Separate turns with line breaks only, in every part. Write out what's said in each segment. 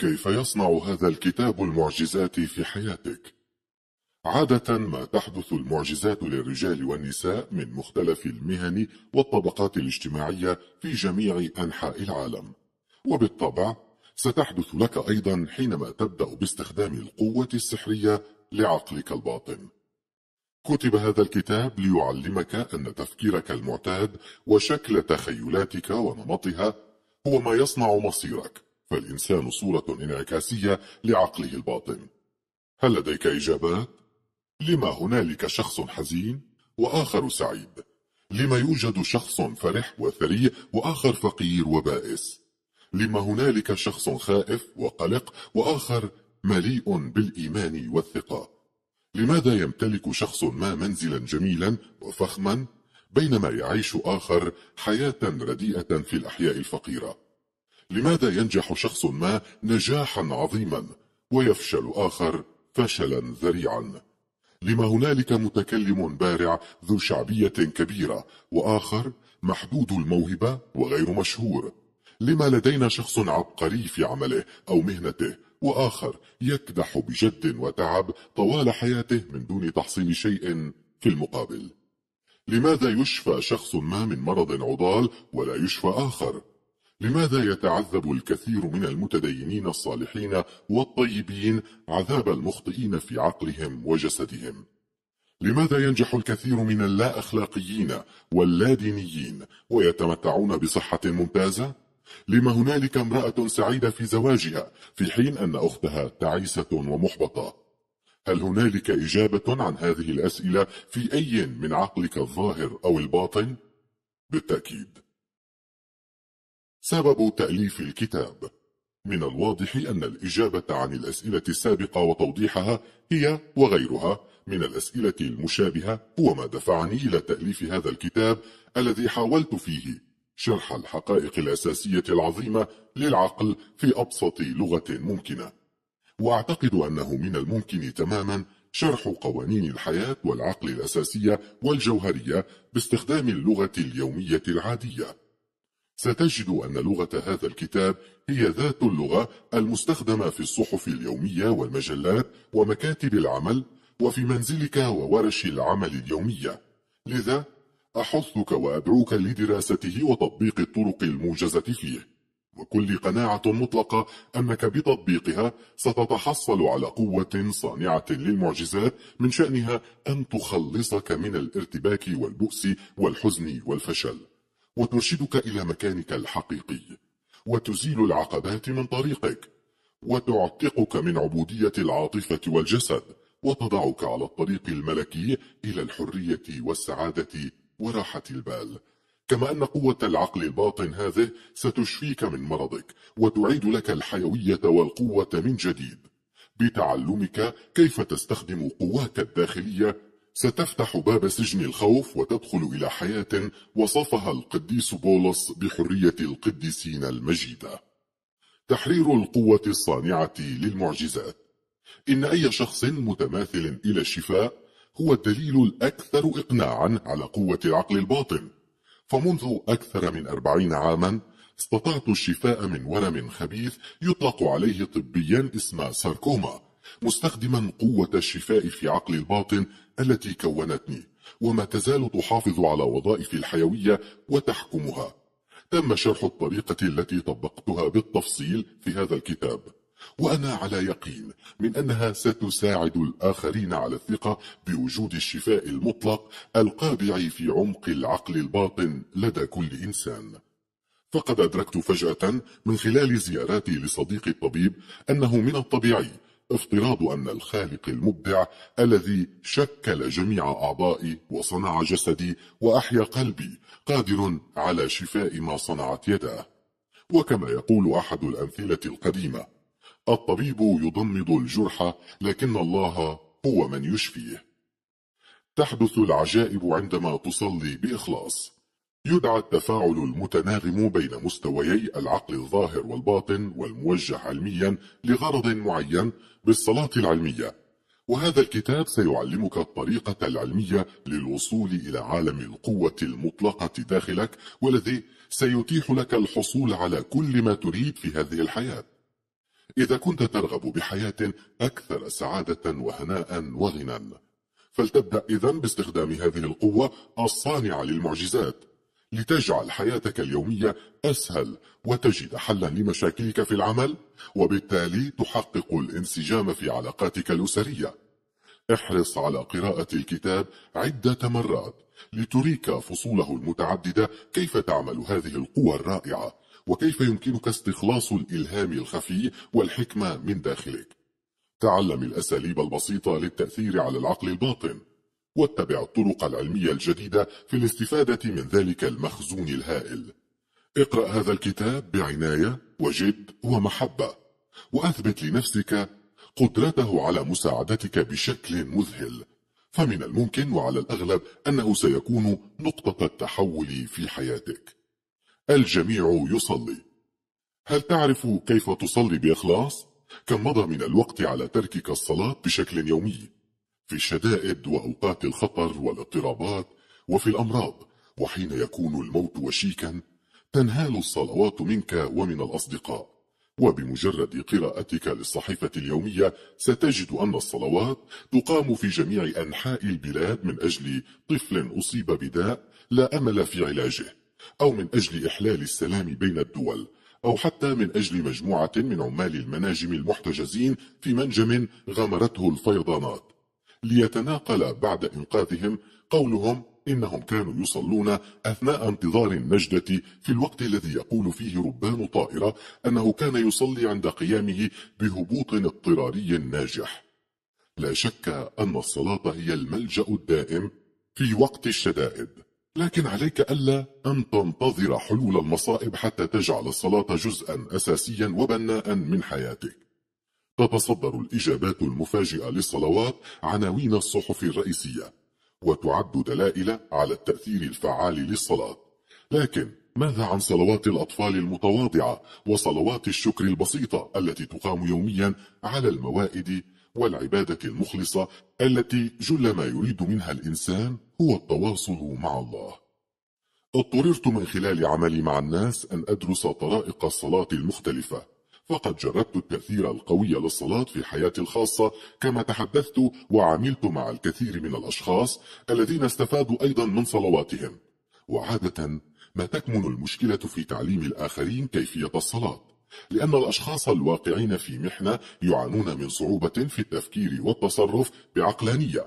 كيف يصنع هذا الكتاب المعجزات في حياتك؟ عادة ما تحدث المعجزات للرجال والنساء من مختلف المهن والطبقات الاجتماعية في جميع أنحاء العالم. وبالطبع ستحدث لك أيضا حينما تبدأ باستخدام القوة السحرية لعقلك الباطن. كتب هذا الكتاب ليعلمك أن تفكيرك المعتاد وشكل تخيلاتك ونمطها هو ما يصنع مصيرك. فالإنسان صورة انعكاسية لعقله الباطن هل لديك إجابات؟ لما هنالك شخص حزين وآخر سعيد؟ لما يوجد شخص فرح وثري وآخر فقير وبائس؟ لما هنالك شخص خائف وقلق وآخر مليء بالإيمان والثقة؟ لماذا يمتلك شخص ما منزلا جميلا وفخما بينما يعيش آخر حياة رديئة في الأحياء الفقيرة؟ لماذا ينجح شخص ما نجاحا عظيما ويفشل آخر فشلا ذريعا لما هنالك متكلم بارع ذو شعبية كبيرة وآخر محدود الموهبة وغير مشهور لما لدينا شخص عبقري في عمله أو مهنته وآخر يكدح بجد وتعب طوال حياته من دون تحصيل شيء في المقابل لماذا يشفى شخص ما من مرض عضال ولا يشفى آخر لماذا يتعذب الكثير من المتدينين الصالحين والطيبين عذاب المخطئين في عقلهم وجسدهم لماذا ينجح الكثير من اللا أخلاقيين واللا دينيين ويتمتعون بصحة ممتازة؟ لما هنالك امرأة سعيدة في زواجها في حين أن أختها تعيسة ومحبطة؟ هل هنالك إجابة عن هذه الأسئلة في أي من عقلك الظاهر أو الباطن؟ بالتأكيد سبب تأليف الكتاب من الواضح أن الإجابة عن الأسئلة السابقة وتوضيحها هي وغيرها من الأسئلة المشابهة هو ما دفعني إلى تأليف هذا الكتاب الذي حاولت فيه شرح الحقائق الأساسية العظيمة للعقل في أبسط لغة ممكنة وأعتقد أنه من الممكن تماما شرح قوانين الحياة والعقل الأساسية والجوهرية باستخدام اللغة اليومية العادية ستجد أن لغة هذا الكتاب هي ذات اللغة المستخدمة في الصحف اليومية والمجلات ومكاتب العمل وفي منزلك وورش العمل اليومية لذا أحثك وأدعوك لدراسته وتطبيق الطرق الموجزة فيه وكل قناعة مطلقة أنك بتطبيقها ستتحصل على قوة صانعة للمعجزات من شأنها أن تخلصك من الارتباك والبؤس والحزن والفشل وترشدك إلى مكانك الحقيقي وتزيل العقبات من طريقك وتعتقك من عبودية العاطفة والجسد وتضعك على الطريق الملكي إلى الحرية والسعادة وراحة البال كما أن قوة العقل الباطن هذه ستشفيك من مرضك وتعيد لك الحيوية والقوة من جديد بتعلمك كيف تستخدم قواك الداخلية ستفتح باب سجن الخوف وتدخل إلى حياة وصفها القديس بولس بحرية القديسين المجيدة تحرير القوة الصانعة للمعجزات إن أي شخص متماثل إلى الشفاء هو الدليل الأكثر إقناعا على قوة العقل الباطن فمنذ أكثر من أربعين عاما استطعت الشفاء من ورم خبيث يطلق عليه طبيا اسم ساركوما مستخدما قوة الشفاء في عقل الباطن التي كونتني وما تزال تحافظ على وظائفي الحيوية وتحكمها تم شرح الطريقة التي طبقتها بالتفصيل في هذا الكتاب وأنا على يقين من أنها ستساعد الآخرين على الثقة بوجود الشفاء المطلق القابع في عمق العقل الباطن لدى كل إنسان فقد أدركت فجأة من خلال زياراتي لصديقي الطبيب أنه من الطبيعي افتراض أن الخالق المبدع الذي شكل جميع أعضائي وصنع جسدي وأحيا قلبي قادر على شفاء ما صنعت يداه وكما يقول أحد الأمثلة القديمة الطبيب يضمد الجرح لكن الله هو من يشفيه تحدث العجائب عندما تصلي بإخلاص يدعى التفاعل المتناغم بين مستويي العقل الظاهر والباطن والموجه علميا لغرض معين بالصلاة العلمية وهذا الكتاب سيعلمك الطريقة العلمية للوصول إلى عالم القوة المطلقة داخلك والذي سيتيح لك الحصول على كل ما تريد في هذه الحياة إذا كنت ترغب بحياة أكثر سعادة وهناء وغنى فلتبدأ إذن باستخدام هذه القوة الصانعة للمعجزات لتجعل حياتك اليومية أسهل وتجد حلا لمشاكلك في العمل وبالتالي تحقق الانسجام في علاقاتك الأسرية احرص على قراءة الكتاب عدة مرات لتريك فصوله المتعددة كيف تعمل هذه القوى الرائعة وكيف يمكنك استخلاص الإلهام الخفي والحكمة من داخلك تعلم الأساليب البسيطة للتأثير على العقل الباطن واتبع الطرق العلمية الجديدة في الاستفادة من ذلك المخزون الهائل اقرأ هذا الكتاب بعناية وجد ومحبة وأثبت لنفسك قدرته على مساعدتك بشكل مذهل فمن الممكن وعلى الأغلب أنه سيكون نقطة التحول في حياتك الجميع يصلي هل تعرف كيف تصلي بإخلاص؟ كم مضى من الوقت على تركك الصلاة بشكل يومي؟ في الشدائد وأوقات الخطر والاضطرابات وفي الأمراض وحين يكون الموت وشيكا تنهال الصلوات منك ومن الأصدقاء وبمجرد قراءتك للصحيفة اليومية ستجد أن الصلوات تقام في جميع أنحاء البلاد من أجل طفل أصيب بداء لا أمل في علاجه أو من أجل إحلال السلام بين الدول أو حتى من أجل مجموعة من عمال المناجم المحتجزين في منجم غمرته الفيضانات ليتناقل بعد إنقاذهم قولهم إنهم كانوا يصلون أثناء انتظار النجدة في الوقت الذي يقول فيه ربان طائرة أنه كان يصلي عند قيامه بهبوط اضطراري ناجح لا شك أن الصلاة هي الملجأ الدائم في وقت الشدائد لكن عليك ألا أن تنتظر حلول المصائب حتى تجعل الصلاة جزءا أساسيا وبناء من حياتك تتصدر الإجابات المفاجئة للصلوات عناوين الصحف الرئيسية وتعد دلائل على التأثير الفعال للصلاة لكن ماذا عن صلوات الأطفال المتواضعة وصلوات الشكر البسيطة التي تقام يوميا على الموائد والعبادة المخلصة التي جل ما يريد منها الإنسان هو التواصل مع الله اضطررت من خلال عملي مع الناس أن أدرس طرائق الصلاة المختلفة فقد جربت التأثير القوي للصلاة في حياتي الخاصة كما تحدثت وعملت مع الكثير من الأشخاص الذين استفادوا أيضا من صلواتهم وعادة ما تكمن المشكلة في تعليم الآخرين كيفية الصلاة لأن الأشخاص الواقعين في محنة يعانون من صعوبة في التفكير والتصرف بعقلانية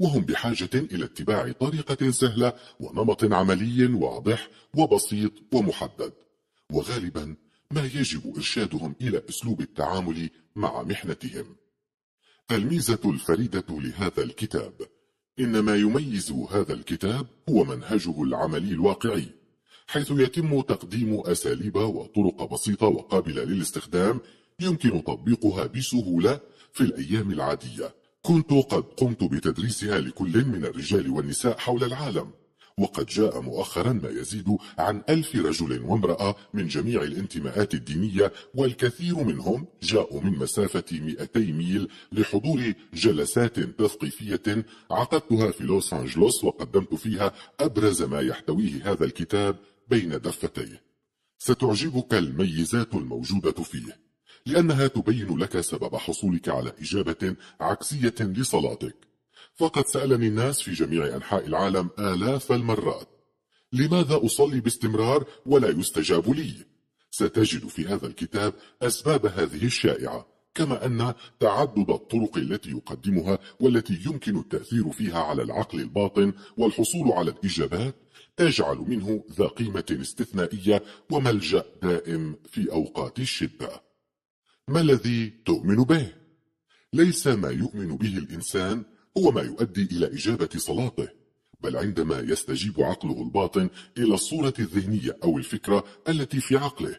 وهم بحاجة إلى اتباع طريقة سهلة ونمط عملي واضح وبسيط ومحدد وغالبا ما يجب إرشادهم إلى أسلوب التعامل مع محنتهم الميزة الفريدة لهذا الكتاب إن ما يميز هذا الكتاب هو منهجه العملي الواقعي حيث يتم تقديم أساليب وطرق بسيطة وقابلة للاستخدام يمكن تطبيقها بسهولة في الأيام العادية كنت قد قمت بتدريسها لكل من الرجال والنساء حول العالم وقد جاء مؤخرا ما يزيد عن ألف رجل وامرأة من جميع الانتماءات الدينية والكثير منهم جاءوا من مسافة 200 ميل لحضور جلسات تثقيفية عقدتها في لوس أنجلوس وقدمت فيها أبرز ما يحتويه هذا الكتاب بين دفتيه ستعجبك الميزات الموجودة فيه لأنها تبين لك سبب حصولك على إجابة عكسية لصلاتك فقد سألني الناس في جميع أنحاء العالم آلاف المرات لماذا أصلي باستمرار ولا يستجاب لي؟ ستجد في هذا الكتاب أسباب هذه الشائعة كما أن تعدد الطرق التي يقدمها والتي يمكن التأثير فيها على العقل الباطن والحصول على الإجابات تجعل منه ذا قيمة استثنائية وملجأ دائم في أوقات الشدة ما الذي تؤمن به؟ ليس ما يؤمن به الإنسان هو ما يؤدي إلى إجابة صلاته بل عندما يستجيب عقله الباطن إلى الصورة الذهنية أو الفكرة التي في عقله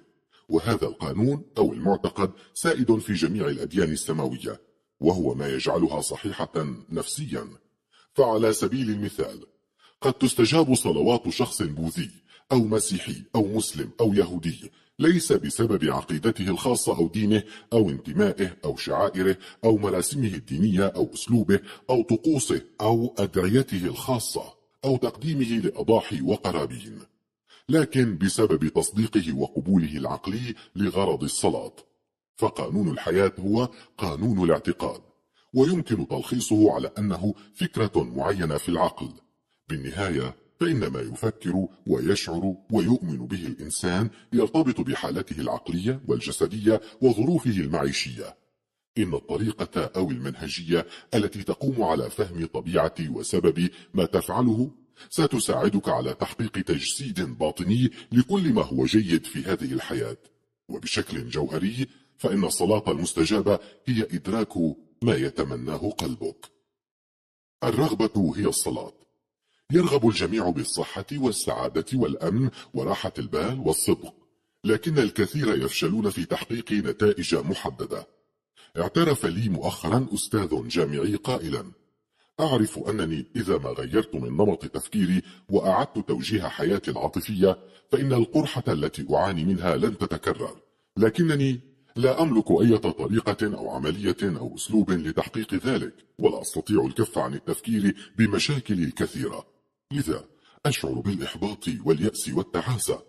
وهذا القانون أو المعتقد سائد في جميع الأديان السماوية وهو ما يجعلها صحيحة نفسيا فعلى سبيل المثال قد تستجاب صلوات شخص بوذي أو مسيحي أو مسلم أو يهودي ليس بسبب عقيدته الخاصة أو دينه أو انتمائه أو شعائره أو مراسمه الدينية أو أسلوبه أو طقوسه أو أدعيته الخاصة أو تقديمه لأضاحي وقرابين لكن بسبب تصديقه وقبوله العقلي لغرض الصلاة فقانون الحياة هو قانون الاعتقاد ويمكن تلخيصه على أنه فكرة معينة في العقل بالنهاية فإن ما يفكر ويشعر ويؤمن به الإنسان يرتبط بحالته العقلية والجسدية وظروفه المعيشية إن الطريقة أو المنهجية التي تقوم على فهم طبيعة وسبب ما تفعله ستساعدك على تحقيق تجسيد باطني لكل ما هو جيد في هذه الحياة وبشكل جوهري فإن الصلاة المستجابة هي إدراك ما يتمناه قلبك الرغبة هي الصلاة يرغب الجميع بالصحة والسعادة والأمن وراحة البال والصدق لكن الكثير يفشلون في تحقيق نتائج محددة اعترف لي مؤخرا أستاذ جامعي قائلا أعرف أنني إذا ما غيرت من نمط تفكيري وأعدت توجيه حياتي العاطفية فإن القرحة التي أعاني منها لن تتكرر لكنني لا أملك أي طريقة أو عملية أو أسلوب لتحقيق ذلك ولا أستطيع الكف عن التفكير بمشاكلي الكثيرة لذا أشعر بالإحباط واليأس والتعاسة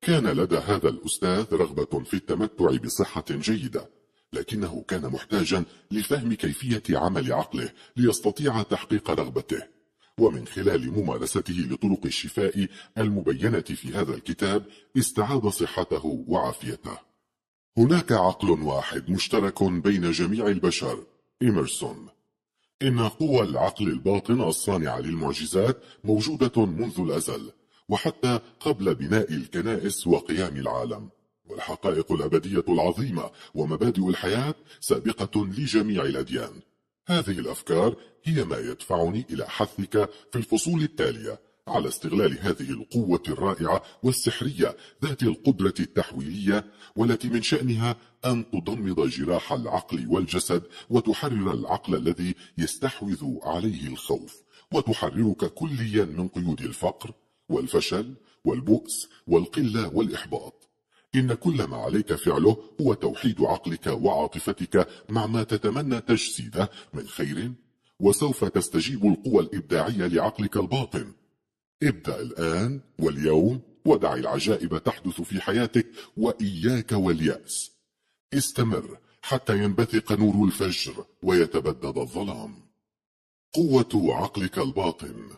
كان لدى هذا الأستاذ رغبة في التمتع بصحة جيدة لكنه كان محتاجا لفهم كيفية عمل عقله ليستطيع تحقيق رغبته ومن خلال ممارسته لطرق الشفاء المبينة في هذا الكتاب استعاد صحته وعافيته هناك عقل واحد مشترك بين جميع البشر إيمرسون إن قوى العقل الباطن الصانعة للمعجزات موجودة منذ الأزل وحتى قبل بناء الكنائس وقيام العالم والحقائق الأبدية العظيمة ومبادئ الحياة سابقة لجميع الأديان هذه الأفكار هي ما يدفعني إلى حثك في الفصول التالية على استغلال هذه القوة الرائعة والسحرية ذات القدرة التحويلية والتي من شأنها أن تضمد جراح العقل والجسد وتحرر العقل الذي يستحوذ عليه الخوف وتحررك كليا من قيود الفقر والفشل والبؤس والقلة والإحباط إن كل ما عليك فعله هو توحيد عقلك وعاطفتك مع ما تتمنى تجسيده من خير وسوف تستجيب القوى الإبداعية لعقلك الباطن ابدأ الآن واليوم ودع العجائب تحدث في حياتك وإياك واليأس استمر حتى ينبثق نور الفجر ويتبدد الظلام قوة عقلك الباطن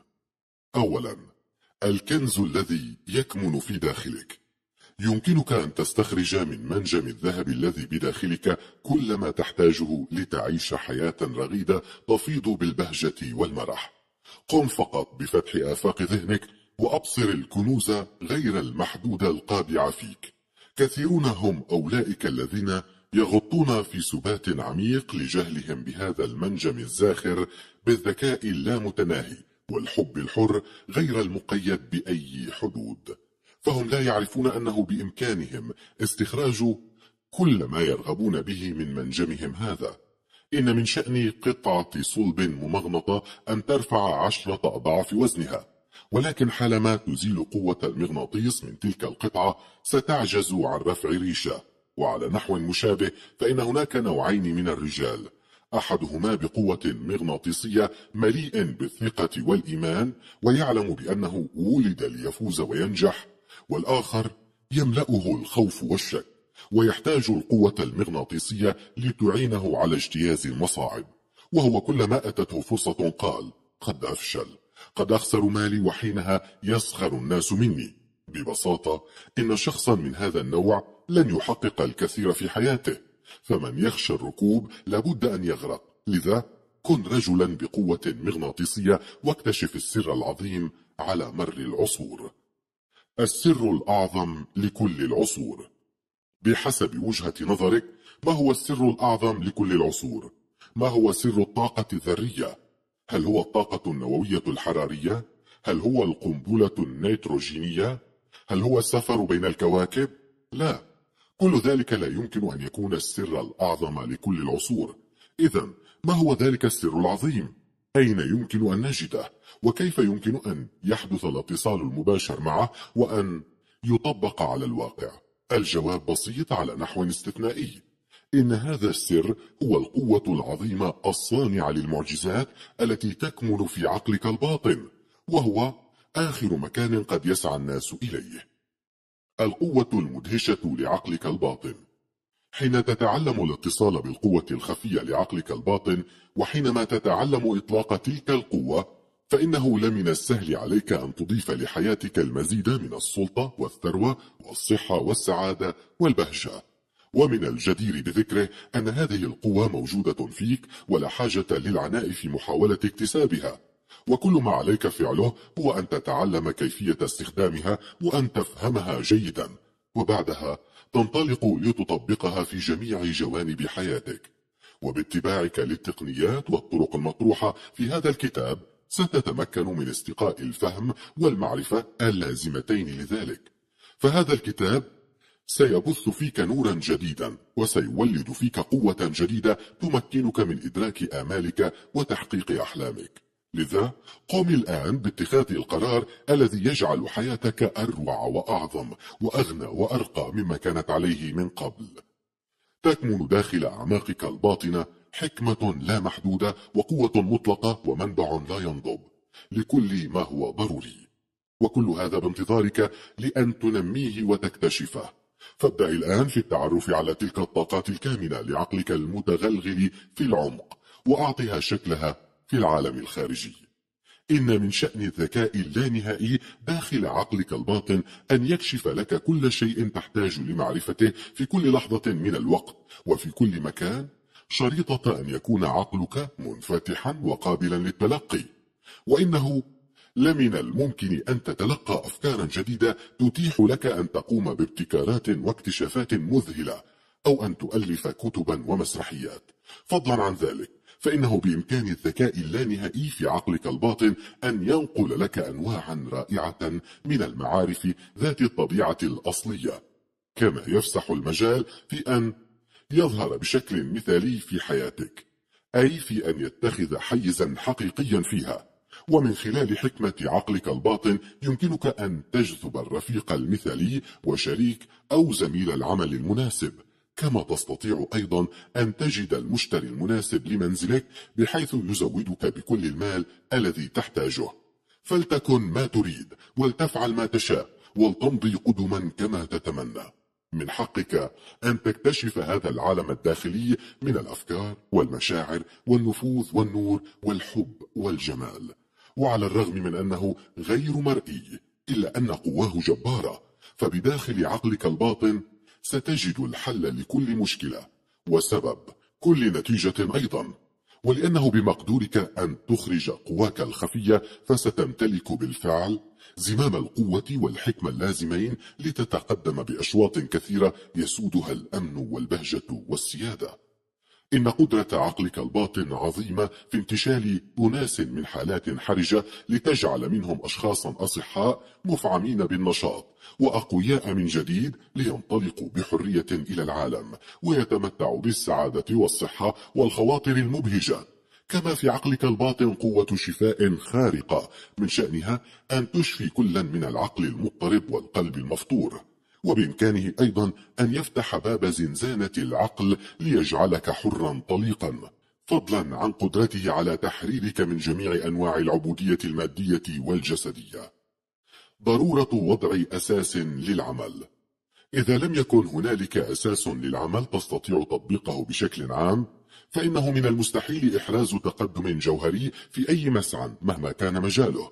أولا الكنز الذي يكمن في داخلك يمكنك أن تستخرج من منجم الذهب الذي بداخلك كل ما تحتاجه لتعيش حياة رغيدة تفيض بالبهجة والمرح قم فقط بفتح آفاق ذهنك وأبصر الكنوز غير المحدودة القابعة فيك كثيرون هم أولئك الذين يغطون في سبات عميق لجهلهم بهذا المنجم الزاخر بالذكاء اللامتناهي والحب الحر غير المقيد بأي حدود فهم لا يعرفون أنه بإمكانهم استخراج كل ما يرغبون به من منجمهم هذا إن من شأن قطعة صلب ممغنطة أن ترفع عشرة أضعاف وزنها ولكن حالما تزيل قوة المغناطيس من تلك القطعة ستعجز عن رفع ريشة وعلى نحو مشابه فإن هناك نوعين من الرجال أحدهما بقوة مغناطيسية مليء بالثقة والإيمان ويعلم بأنه ولد ليفوز وينجح والآخر يملأه الخوف والشك ويحتاج القوة المغناطيسية لتعينه على اجتياز المصاعب وهو كلما أتته فرصة قال قد أفشل قد أخسر مالي وحينها يسخر الناس مني ببساطة إن شخصا من هذا النوع لن يحقق الكثير في حياته فمن يخشى الركوب لابد أن يغرق لذا كن رجلا بقوة مغناطيسية واكتشف السر العظيم على مر العصور السر الأعظم لكل العصور بحسب وجهة نظرك ما هو السر الأعظم لكل العصور؟ ما هو سر الطاقة الذرية؟ هل هو الطاقة النووية الحرارية؟ هل هو القنبلة النيتروجينية؟ هل هو السفر بين الكواكب؟ لا كل ذلك لا يمكن أن يكون السر الأعظم لكل العصور إذا ما هو ذلك السر العظيم؟ أين يمكن أن نجده؟ وكيف يمكن أن يحدث الاتصال المباشر معه وأن يطبق على الواقع؟ الجواب بسيط على نحو استثنائي إن هذا السر هو القوة العظيمة الصانعة للمعجزات التي تكمن في عقلك الباطن وهو آخر مكان قد يسعى الناس إليه القوة المدهشة لعقلك الباطن حين تتعلم الاتصال بالقوة الخفية لعقلك الباطن وحينما تتعلم إطلاق تلك القوة فإنه لمن السهل عليك أن تضيف لحياتك المزيد من السلطة والثروة والصحة والسعادة والبهجة ومن الجدير بذكره أن هذه القوة موجودة فيك ولا حاجة للعناء في محاولة اكتسابها وكل ما عليك فعله هو أن تتعلم كيفية استخدامها وأن تفهمها جيدا وبعدها تنطلق لتطبقها في جميع جوانب حياتك وباتباعك للتقنيات والطرق المطروحة في هذا الكتاب ستتمكن من استقاء الفهم والمعرفة اللازمتين لذلك فهذا الكتاب سيبث فيك نورا جديدا وسيولد فيك قوة جديدة تمكنك من إدراك آمالك وتحقيق أحلامك لذا قم الآن باتخاذ القرار الذي يجعل حياتك أروع وأعظم وأغنى وأرقى مما كانت عليه من قبل تكمن داخل أعماقك الباطنة حكمة لا محدودة وقوة مطلقة ومنبع لا ينضب لكل ما هو ضروري وكل هذا بانتظارك لأن تنميه وتكتشفه فابدأ الآن في التعرف على تلك الطاقات الكامنة لعقلك المتغلغل في العمق وأعطها شكلها في العالم الخارجي إن من شأن الذكاء اللانهائي داخل عقلك الباطن أن يكشف لك كل شيء تحتاج لمعرفته في كل لحظة من الوقت وفي كل مكان شريطة أن يكون عقلك منفتحا وقابلا للتلقي وإنه لمن الممكن أن تتلقى أفكارا جديدة تتيح لك أن تقوم بابتكارات واكتشافات مذهلة أو أن تؤلف كتبا ومسرحيات فضلا عن ذلك فإنه بإمكان الذكاء اللانهائي في عقلك الباطن أن ينقل لك أنواعا رائعة من المعارف ذات الطبيعة الأصلية كما يفسح المجال في أن ليظهر بشكل مثالي في حياتك أي في أن يتخذ حيزا حقيقيا فيها ومن خلال حكمة عقلك الباطن يمكنك أن تجذب الرفيق المثالي وشريك أو زميل العمل المناسب كما تستطيع أيضا أن تجد المشتري المناسب لمنزلك بحيث يزودك بكل المال الذي تحتاجه فلتكن ما تريد ولتفعل ما تشاء ولتمضي قدما كما تتمنى من حقك أن تكتشف هذا العالم الداخلي من الأفكار والمشاعر والنفوذ والنور والحب والجمال وعلى الرغم من أنه غير مرئي إلا أن قواه جبارة فبداخل عقلك الباطن ستجد الحل لكل مشكلة وسبب كل نتيجة أيضا ولأنه بمقدورك أن تخرج قواك الخفية فستمتلك بالفعل زمام القوة والحكمة اللازمين لتتقدم بأشواط كثيرة يسودها الأمن والبهجة والسيادة إن قدرة عقلك الباطن عظيمة في انتشال أناس من حالات حرجة لتجعل منهم أشخاصا أصحاء مفعمين بالنشاط وأقوياء من جديد لينطلقوا بحرية إلى العالم ويتمتعوا بالسعادة والصحة والخواطر المبهجة كما في عقلك الباطن قوة شفاء خارقة من شأنها أن تشفي كلا من العقل المضطرب والقلب المفطور وبإمكانه أيضا أن يفتح باب زنزانة العقل ليجعلك حرا طليقا فضلا عن قدرته على تحريرك من جميع أنواع العبودية المادية والجسدية ضرورة وضع أساس للعمل إذا لم يكن هنالك أساس للعمل تستطيع تطبيقه بشكل عام فإنه من المستحيل إحراز تقدم جوهري في أي مسعى مهما كان مجاله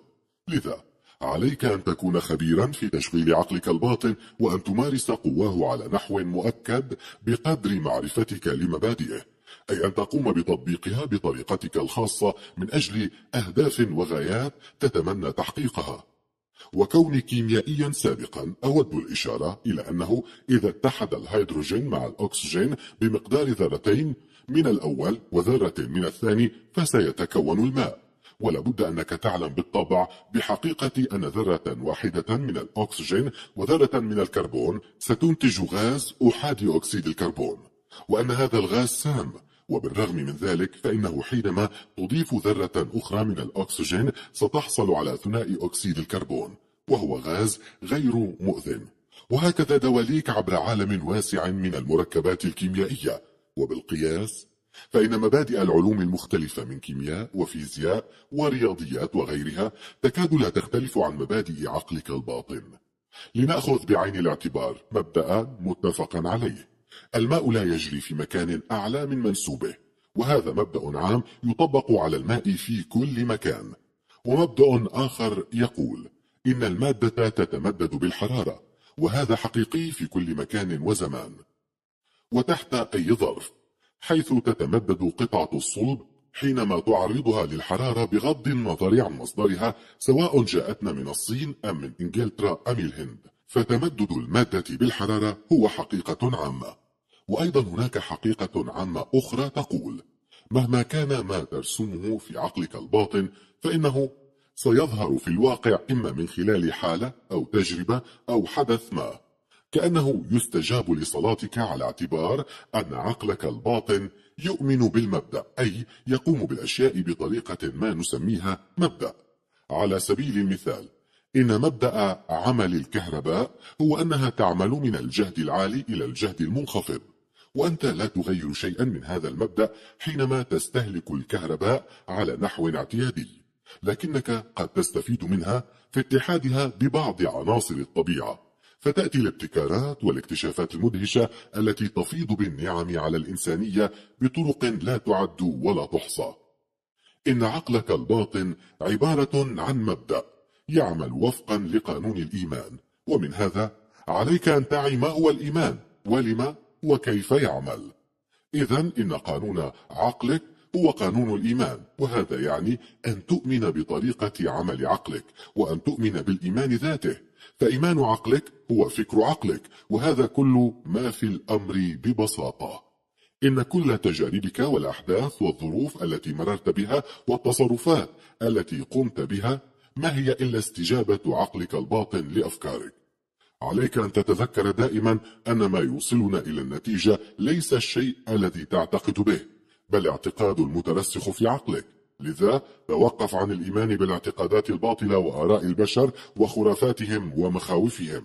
لذا عليك أن تكون خبيرا في تشغيل عقلك الباطن وأن تمارس قواه على نحو مؤكد بقدر معرفتك لمبادئه أي أن تقوم بتطبيقها بطريقتك الخاصة من أجل أهداف وغايات تتمنى تحقيقها وكون كيميائيا سابقا أود الإشارة إلى أنه إذا اتحد الهيدروجين مع الأكسجين بمقدار ذرتين من الأول وذرة من الثاني فسيتكون الماء ولابد أنك تعلم بالطبع بحقيقة أن ذرة واحدة من الأكسجين وذرة من الكربون ستنتج غاز أحادي أكسيد الكربون وأن هذا الغاز سام وبالرغم من ذلك فإنه حينما تضيف ذرة أخرى من الأكسجين ستحصل على ثنائي أكسيد الكربون وهو غاز غير مؤذن وهكذا دواليك عبر عالم واسع من المركبات الكيميائية وبالقياس فإن مبادئ العلوم المختلفة من كيمياء وفيزياء ورياضيات وغيرها تكاد لا تختلف عن مبادئ عقلك الباطن لنأخذ بعين الاعتبار مبدأ متفقا عليه الماء لا يجري في مكان أعلى من منسوبه وهذا مبدأ عام يطبق على الماء في كل مكان ومبدأ آخر يقول إن المادة تتمدد بالحرارة وهذا حقيقي في كل مكان وزمان وتحت أي ظرف حيث تتمدد قطعة الصلب حينما تعرضها للحرارة بغض النظر عن مصدرها سواء جاءتنا من الصين أم من إنجلترا أم الهند فتمدد المادة بالحرارة هو حقيقة عامة وأيضا هناك حقيقة عامة أخرى تقول مهما كان ما ترسمه في عقلك الباطن فإنه سيظهر في الواقع إما من خلال حالة أو تجربة أو حدث ما كأنه يستجاب لصلاتك على اعتبار أن عقلك الباطن يؤمن بالمبدأ أي يقوم بالأشياء بطريقة ما نسميها مبدأ على سبيل المثال إن مبدأ عمل الكهرباء هو أنها تعمل من الجهد العالي إلى الجهد المنخفض وأنت لا تغير شيئا من هذا المبدأ حينما تستهلك الكهرباء على نحو اعتيادي لكنك قد تستفيد منها في اتحادها ببعض عناصر الطبيعة فتأتي الابتكارات والاكتشافات المدهشة التي تفيض بالنعم على الإنسانية بطرق لا تعد ولا تحصى إن عقلك الباطن عبارة عن مبدأ يعمل وفقا لقانون الإيمان ومن هذا عليك أن تعي ما هو الإيمان ولما وكيف يعمل إذا إن قانون عقلك هو قانون الإيمان وهذا يعني أن تؤمن بطريقة عمل عقلك وأن تؤمن بالإيمان ذاته فإيمان عقلك هو فكر عقلك وهذا كل ما في الأمر ببساطة إن كل تجاربك والأحداث والظروف التي مررت بها والتصرفات التي قمت بها ما هي إلا استجابة عقلك الباطن لأفكارك عليك أن تتذكر دائما أن ما يوصلنا إلى النتيجة ليس الشيء الذي تعتقد به بل اعتقاد المترسخ في عقلك لذا توقف عن الإيمان بالاعتقادات الباطلة وآراء البشر وخرافاتهم ومخاوفهم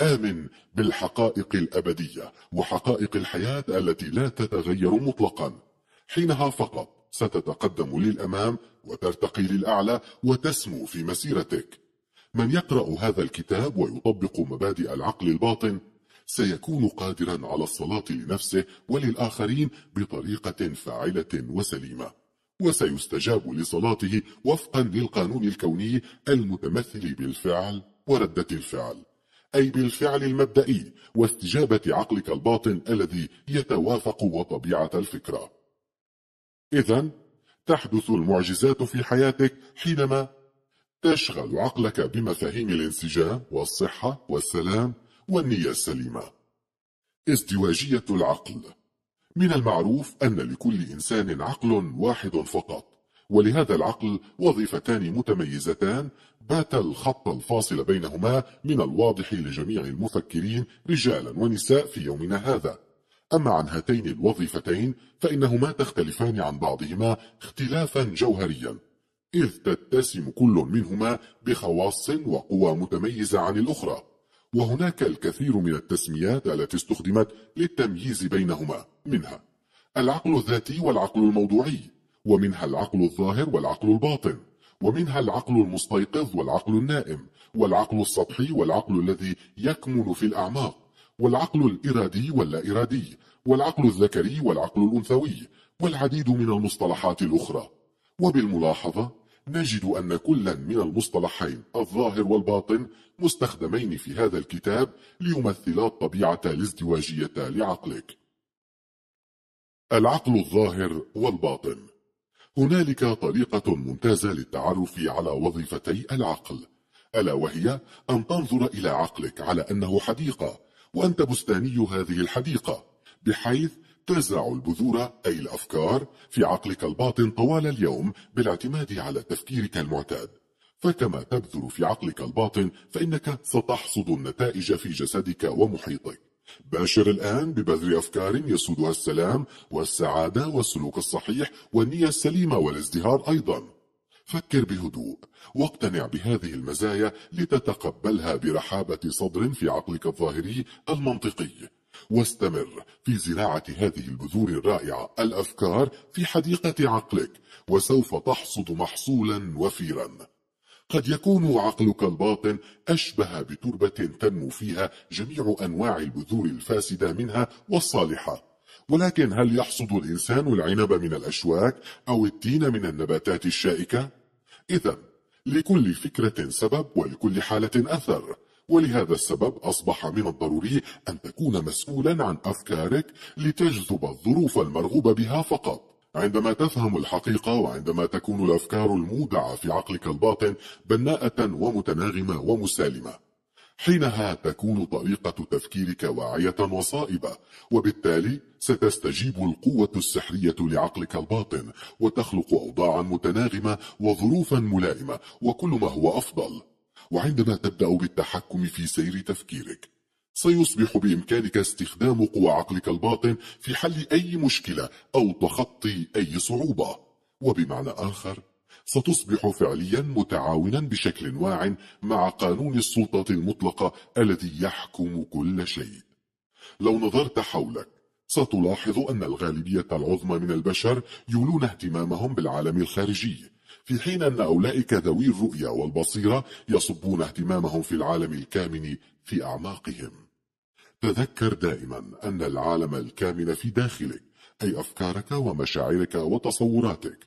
آمن بالحقائق الأبدية وحقائق الحياة التي لا تتغير مطلقا حينها فقط ستتقدم للأمام وترتقي للأعلى وتسمو في مسيرتك من يقرأ هذا الكتاب ويطبق مبادئ العقل الباطن سيكون قادرا على الصلاة لنفسه وللآخرين بطريقة فاعلة وسليمة وسيستجاب لصلاته وفقا للقانون الكوني المتمثل بالفعل وردة الفعل أي بالفعل المبدئي واستجابة عقلك الباطن الذي يتوافق وطبيعة الفكرة إذا تحدث المعجزات في حياتك حينما تشغل عقلك بمفاهيم الانسجام والصحة والسلام والنية السليمة ازدواجية العقل من المعروف أن لكل إنسان عقل واحد فقط ولهذا العقل وظيفتان متميزتان بات الخط الفاصل بينهما من الواضح لجميع المفكرين رجالا ونساء في يومنا هذا أما عن هاتين الوظيفتين فإنهما تختلفان عن بعضهما اختلافا جوهريا إذ تتسم كل منهما بخواص وقوى متميزة عن الأخرى وهناك الكثير من التسميات التي استخدمت للتمييز بينهما منها العقل الذاتي والعقل الموضوعي ومنها العقل الظاهر والعقل الباطن ومنها العقل المستيقظ والعقل النائم والعقل السطحي والعقل الذي يكمن في الأعماق والعقل الإرادي واللا إرادي والعقل الذكري والعقل الأنثوي والعديد من المصطلحات الأخرى وبالملاحظة نجد أن كلا من المصطلحين الظاهر والباطن مستخدمين في هذا الكتاب ليمثلا الطبيعة الازدواجية لعقلك العقل الظاهر والباطن هنالك طريقة ممتازة للتعرف على وظيفتي العقل ألا وهي أن تنظر إلى عقلك على أنه حديقة وأنت بستاني هذه الحديقة بحيث تزرع البذور أي الأفكار في عقلك الباطن طوال اليوم بالاعتماد على تفكيرك المعتاد فكما تبذر في عقلك الباطن فإنك ستحصد النتائج في جسدك ومحيطك باشر الآن ببذر أفكار يسودها السلام والسعادة والسلوك الصحيح والنية السليمة والازدهار أيضا فكر بهدوء واقتنع بهذه المزايا لتتقبلها برحابة صدر في عقلك الظاهري المنطقي واستمر في زراعة هذه البذور الرائعة الأفكار في حديقة عقلك وسوف تحصد محصولا وفيرا قد يكون عقلك الباطن أشبه بتربة تنمو فيها جميع أنواع البذور الفاسدة منها والصالحة ولكن هل يحصد الإنسان العنب من الأشواك أو التين من النباتات الشائكة؟ إذا لكل فكرة سبب ولكل حالة أثر ولهذا السبب أصبح من الضروري أن تكون مسؤولا عن أفكارك لتجذب الظروف المرغوب بها فقط عندما تفهم الحقيقة وعندما تكون الأفكار المودعة في عقلك الباطن بناءة ومتناغمة ومسالمة حينها تكون طريقة تفكيرك واعية وصائبة وبالتالي ستستجيب القوة السحرية لعقلك الباطن وتخلق أوضاعا متناغمة وظروفا ملائمة وكل ما هو أفضل وعندما تبدأ بالتحكم في سير تفكيرك سيصبح بإمكانك استخدام قوى عقلك الباطن في حل أي مشكلة أو تخطي أي صعوبة وبمعنى آخر ستصبح فعليا متعاونا بشكل واع مع قانون السلطة المطلقة الذي يحكم كل شيء لو نظرت حولك ستلاحظ أن الغالبية العظمى من البشر يولون اهتمامهم بالعالم الخارجي في حين أن أولئك ذوي الرؤية والبصيرة يصبون اهتمامهم في العالم الكامن في أعماقهم تذكر دائما أن العالم الكامن في داخلك أي أفكارك ومشاعرك وتصوراتك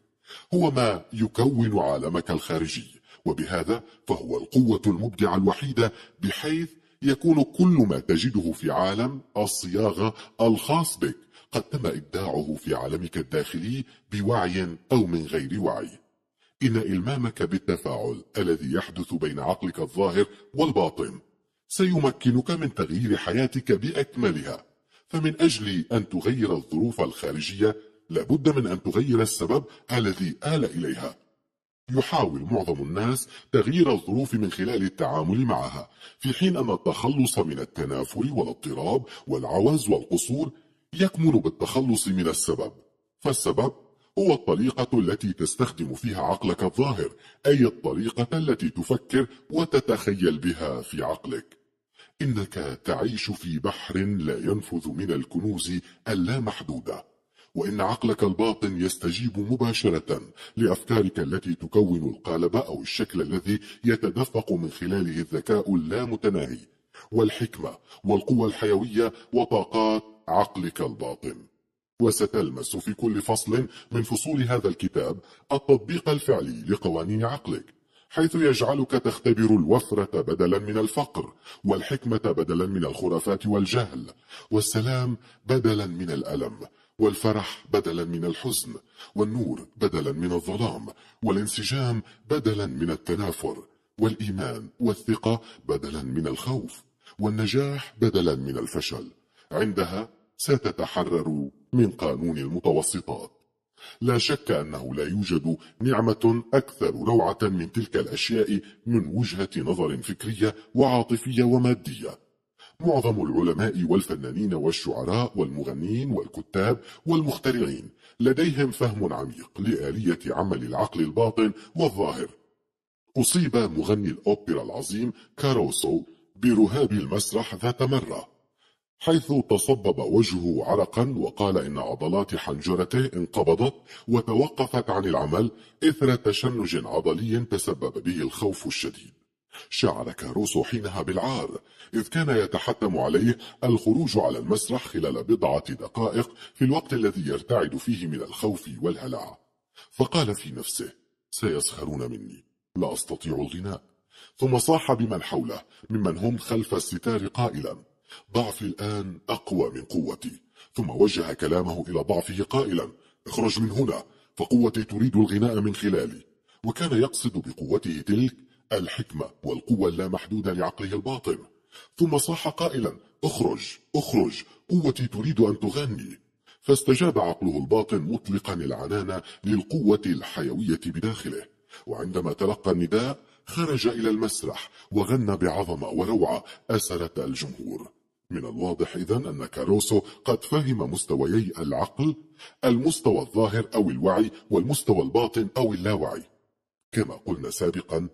هو ما يكون عالمك الخارجي وبهذا فهو القوة المبدعة الوحيدة بحيث يكون كل ما تجده في عالم الصياغة الخاص بك قد تم إبداعه في عالمك الداخلي بوعي أو من غير وعي إن إلمامك بالتفاعل الذي يحدث بين عقلك الظاهر والباطن سيمكنك من تغيير حياتك بأكملها فمن أجل أن تغير الظروف الخارجية لابد من أن تغير السبب الذي آل إليها يحاول معظم الناس تغيير الظروف من خلال التعامل معها في حين أن التخلص من التنافر والاضطراب والعوز والقصور يكمن بالتخلص من السبب فالسبب هو الطريقة التي تستخدم فيها عقلك الظاهر أي الطريقة التي تفكر وتتخيل بها في عقلك إنك تعيش في بحر لا ينفذ من الكنوز اللامحدودة وإن عقلك الباطن يستجيب مباشرة لأفكارك التي تكون القالب أو الشكل الذي يتدفق من خلاله الذكاء اللامتناهي والحكمة والقوة الحيوية وطاقات عقلك الباطن وستلمس في كل فصل من فصول هذا الكتاب التطبيق الفعلي لقوانين عقلك حيث يجعلك تختبر الوفرة بدلا من الفقر والحكمة بدلا من الخرافات والجهل والسلام بدلا من الألم والفرح بدلا من الحزن والنور بدلا من الظلام والانسجام بدلا من التنافر والإيمان والثقة بدلا من الخوف والنجاح بدلا من الفشل عندها ستتحرر من قانون المتوسطات لا شك أنه لا يوجد نعمة أكثر روعة من تلك الأشياء من وجهة نظر فكرية وعاطفية ومادية معظم العلماء والفنانين والشعراء والمغنين والكتاب والمخترعين لديهم فهم عميق لآلية عمل العقل الباطن والظاهر أصيب مغني الأوبرا العظيم كاروسو برهاب المسرح ذات مرة حيث تصبب وجهه عرقا وقال إن عضلات حنجرته انقبضت وتوقفت عن العمل إثر تشنج عضلي تسبب به الخوف الشديد شعر كاروس حينها بالعار إذ كان يتحتم عليه الخروج على المسرح خلال بضعة دقائق في الوقت الذي يرتعد فيه من الخوف والهلع فقال في نفسه سيسخرون مني لا أستطيع الغناء ثم صاح بمن حوله ممن هم خلف الستار قائلا ضعفي الآن أقوى من قوتي ثم وجه كلامه إلى ضعفه قائلا اخرج من هنا فقوتي تريد الغناء من خلالي وكان يقصد بقوته تلك الحكمة والقوة اللامحدودة لعقله الباطن ثم صاح قائلا اخرج اخرج قوتي تريد أن تغني فاستجاب عقله الباطن مطلقا العنان للقوة الحيوية بداخله وعندما تلقى النداء خرج إلى المسرح وغنى بعظمة وروعة أسرت الجمهور من الواضح إذا أن كاروسو قد فهم مستويي العقل المستوى الظاهر أو الوعي والمستوى الباطن أو اللاوعي كما قلنا سابقا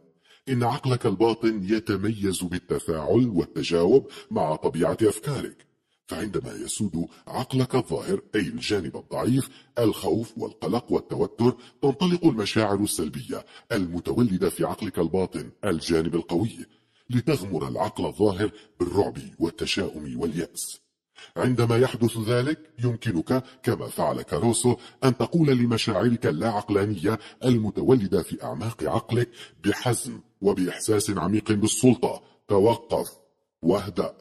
إن عقلك الباطن يتميز بالتفاعل والتجاوب مع طبيعة أفكارك فعندما يسود عقلك الظاهر أي الجانب الضعيف الخوف والقلق والتوتر تنطلق المشاعر السلبية المتولدة في عقلك الباطن الجانب القوي لتغمر العقل الظاهر بالرعب والتشاؤم واليأس عندما يحدث ذلك يمكنك كما فعل كاروسو أن تقول لمشاعرك اللاعقلانية المتولدة في أعماق عقلك بحزم وبإحساس عميق بالسلطة توقف واهدأ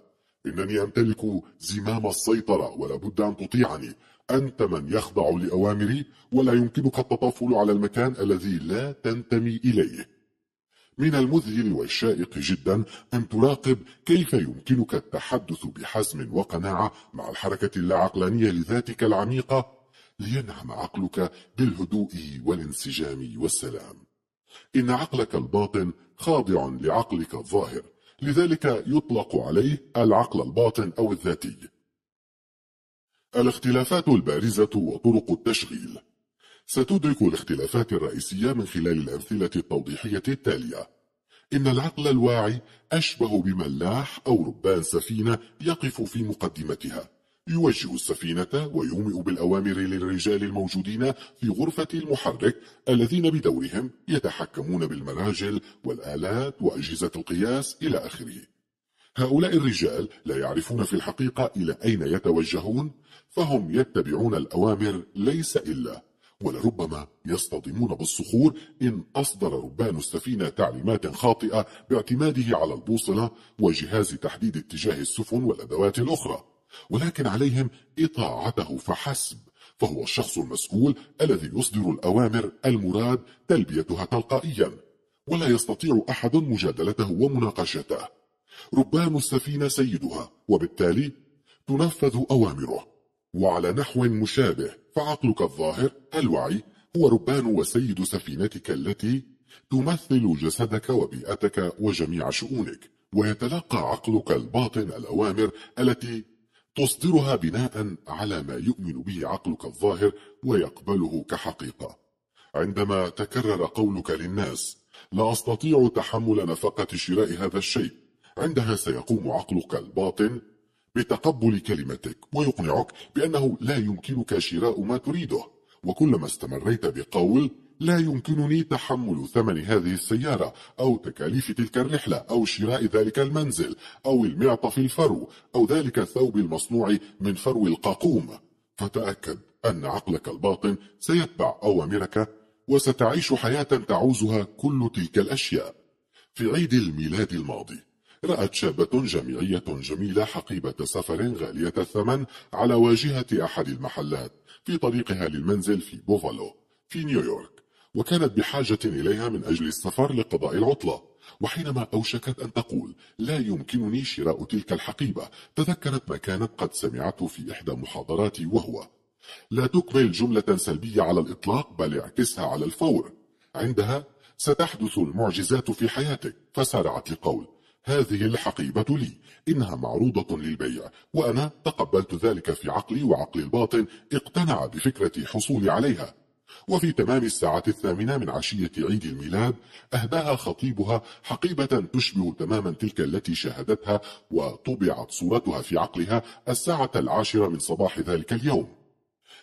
إنني أمتلك زمام السيطرة ولا بد أن تطيعني أنت من يخضع لأوامري ولا يمكنك التطفل على المكان الذي لا تنتمي إليه من المذهل والشائق جدا أن تراقب كيف يمكنك التحدث بحزم وقناعة مع الحركة اللاعقلانية لذاتك العميقة لينعم عقلك بالهدوء والانسجام والسلام إن عقلك الباطن خاضع لعقلك الظاهر لذلك يطلق عليه العقل الباطن أو الذاتي الاختلافات البارزة وطرق التشغيل ستدرك الاختلافات الرئيسية من خلال الأمثلة التوضيحية التالية إن العقل الواعي أشبه بملاح أو ربان سفينة يقف في مقدمتها يوجه السفينة ويومئ بالأوامر للرجال الموجودين في غرفة المحرك الذين بدورهم يتحكمون بالمراجل والآلات وأجهزة القياس إلى آخره هؤلاء الرجال لا يعرفون في الحقيقة إلى أين يتوجهون فهم يتبعون الأوامر ليس إلا ولربما يصطدمون بالصخور إن أصدر ربان السفينة تعليمات خاطئة باعتماده على البوصلة وجهاز تحديد اتجاه السفن والأدوات الأخرى ولكن عليهم إطاعته فحسب فهو الشخص المسؤول الذي يصدر الأوامر المراد تلبيتها تلقائيا ولا يستطيع أحد مجادلته ومناقشته ربان السفينة سيدها وبالتالي تنفذ أوامره وعلى نحو مشابه فعقلك الظاهر الوعي هو ربان وسيد سفينتك التي تمثل جسدك وبيئتك وجميع شؤونك ويتلقى عقلك الباطن الأوامر التي تصدرها بناء على ما يؤمن به عقلك الظاهر ويقبله كحقيقة عندما تكرر قولك للناس لا أستطيع تحمل نفقة شراء هذا الشيء عندها سيقوم عقلك الباطن بتقبل كلمتك ويقنعك بأنه لا يمكنك شراء ما تريده وكلما استمريت بقول لا يمكنني تحمل ثمن هذه السيارة أو تكاليف تلك الرحلة أو شراء ذلك المنزل أو المعطف الفرو أو ذلك الثوب المصنوع من فرو القاقوم فتأكد أن عقلك الباطن سيتبع أوامرك وستعيش حياة تعوزها كل تلك الأشياء في عيد الميلاد الماضي رأت شابة جامعية جميلة حقيبة سفر غالية الثمن على واجهة أحد المحلات في طريقها للمنزل في بوفالو في نيويورك وكانت بحاجة إليها من أجل السفر لقضاء العطلة وحينما أوشكت أن تقول لا يمكنني شراء تلك الحقيبة تذكرت ما كانت قد سمعته في إحدى محاضراتي وهو لا تكمل جملة سلبية على الإطلاق بل اعكسها على الفور عندها ستحدث المعجزات في حياتك فسارعت لقول هذه الحقيبة لي إنها معروضة للبيع وأنا تقبلت ذلك في عقلي وعقل الباطن اقتنع بفكرة حصولي عليها وفي تمام الساعة الثامنة من عشية عيد الميلاد أهداها خطيبها حقيبة تشبه تماما تلك التي شاهدتها وطبعت صورتها في عقلها الساعة العاشرة من صباح ذلك اليوم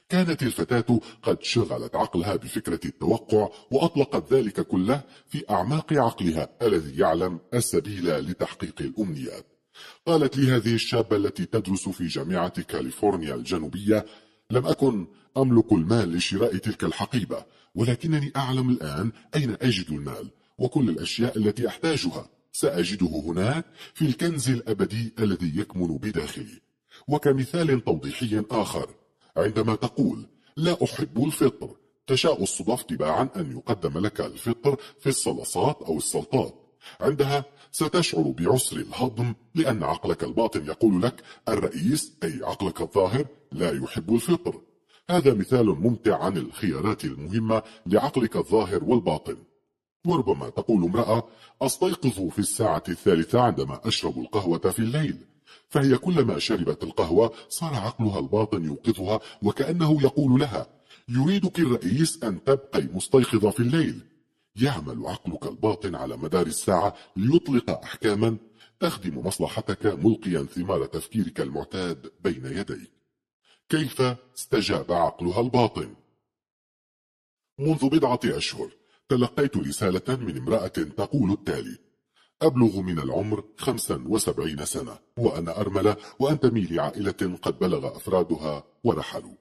كانت الفتاة قد شغلت عقلها بفكرة التوقع وأطلقت ذلك كله في أعماق عقلها الذي يعلم السبيل لتحقيق الأمنيات قالت لي هذه الشابة التي تدرس في جامعة كاليفورنيا الجنوبية لم أكن أملك المال لشراء تلك الحقيبة ولكنني أعلم الآن أين أجد المال وكل الأشياء التي أحتاجها سأجده هناك في الكنز الأبدي الذي يكمن بداخلي وكمثال توضيحي آخر عندما تقول لا أحب الفطر تشاء الصدف تباعا أن يقدم لك الفطر في الصلصات أو السلطات عندها ستشعر بعسر الهضم لأن عقلك الباطن يقول لك الرئيس أي عقلك الظاهر لا يحب الفطر هذا مثال ممتع عن الخيارات المهمة لعقلك الظاهر والباطن وربما تقول امرأة أستيقظ في الساعة الثالثة عندما أشرب القهوة في الليل فهي كلما شربت القهوة صار عقلها الباطن يوقظها وكأنه يقول لها يريدك الرئيس أن تبقي مستيقظة في الليل يعمل عقلك الباطن على مدار الساعة ليطلق أحكاما تخدم مصلحتك ملقيا ثمار تفكيرك المعتاد بين يديك كيف استجاب عقلها الباطن منذ بضعة أشهر تلقيت رسالة من امرأة تقول التالي أبلغ من العمر خمسا وسبعين سنة وأنا أرملة وأنتمي لعائلة قد بلغ أفرادها ورحلوا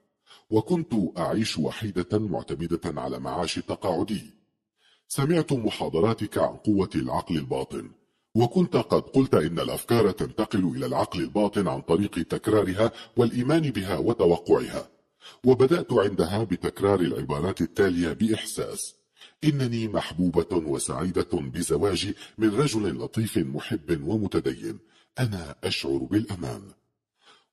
وكنت أعيش وحيدة معتمدة على معاش تقاعدي سمعت محاضراتك عن قوة العقل الباطن وكنت قد قلت إن الأفكار تنتقل إلى العقل الباطن عن طريق تكرارها والإيمان بها وتوقعها وبدأت عندها بتكرار العبارات التالية بإحساس إنني محبوبة وسعيدة بزواجي من رجل لطيف محب ومتدين أنا أشعر بالأمان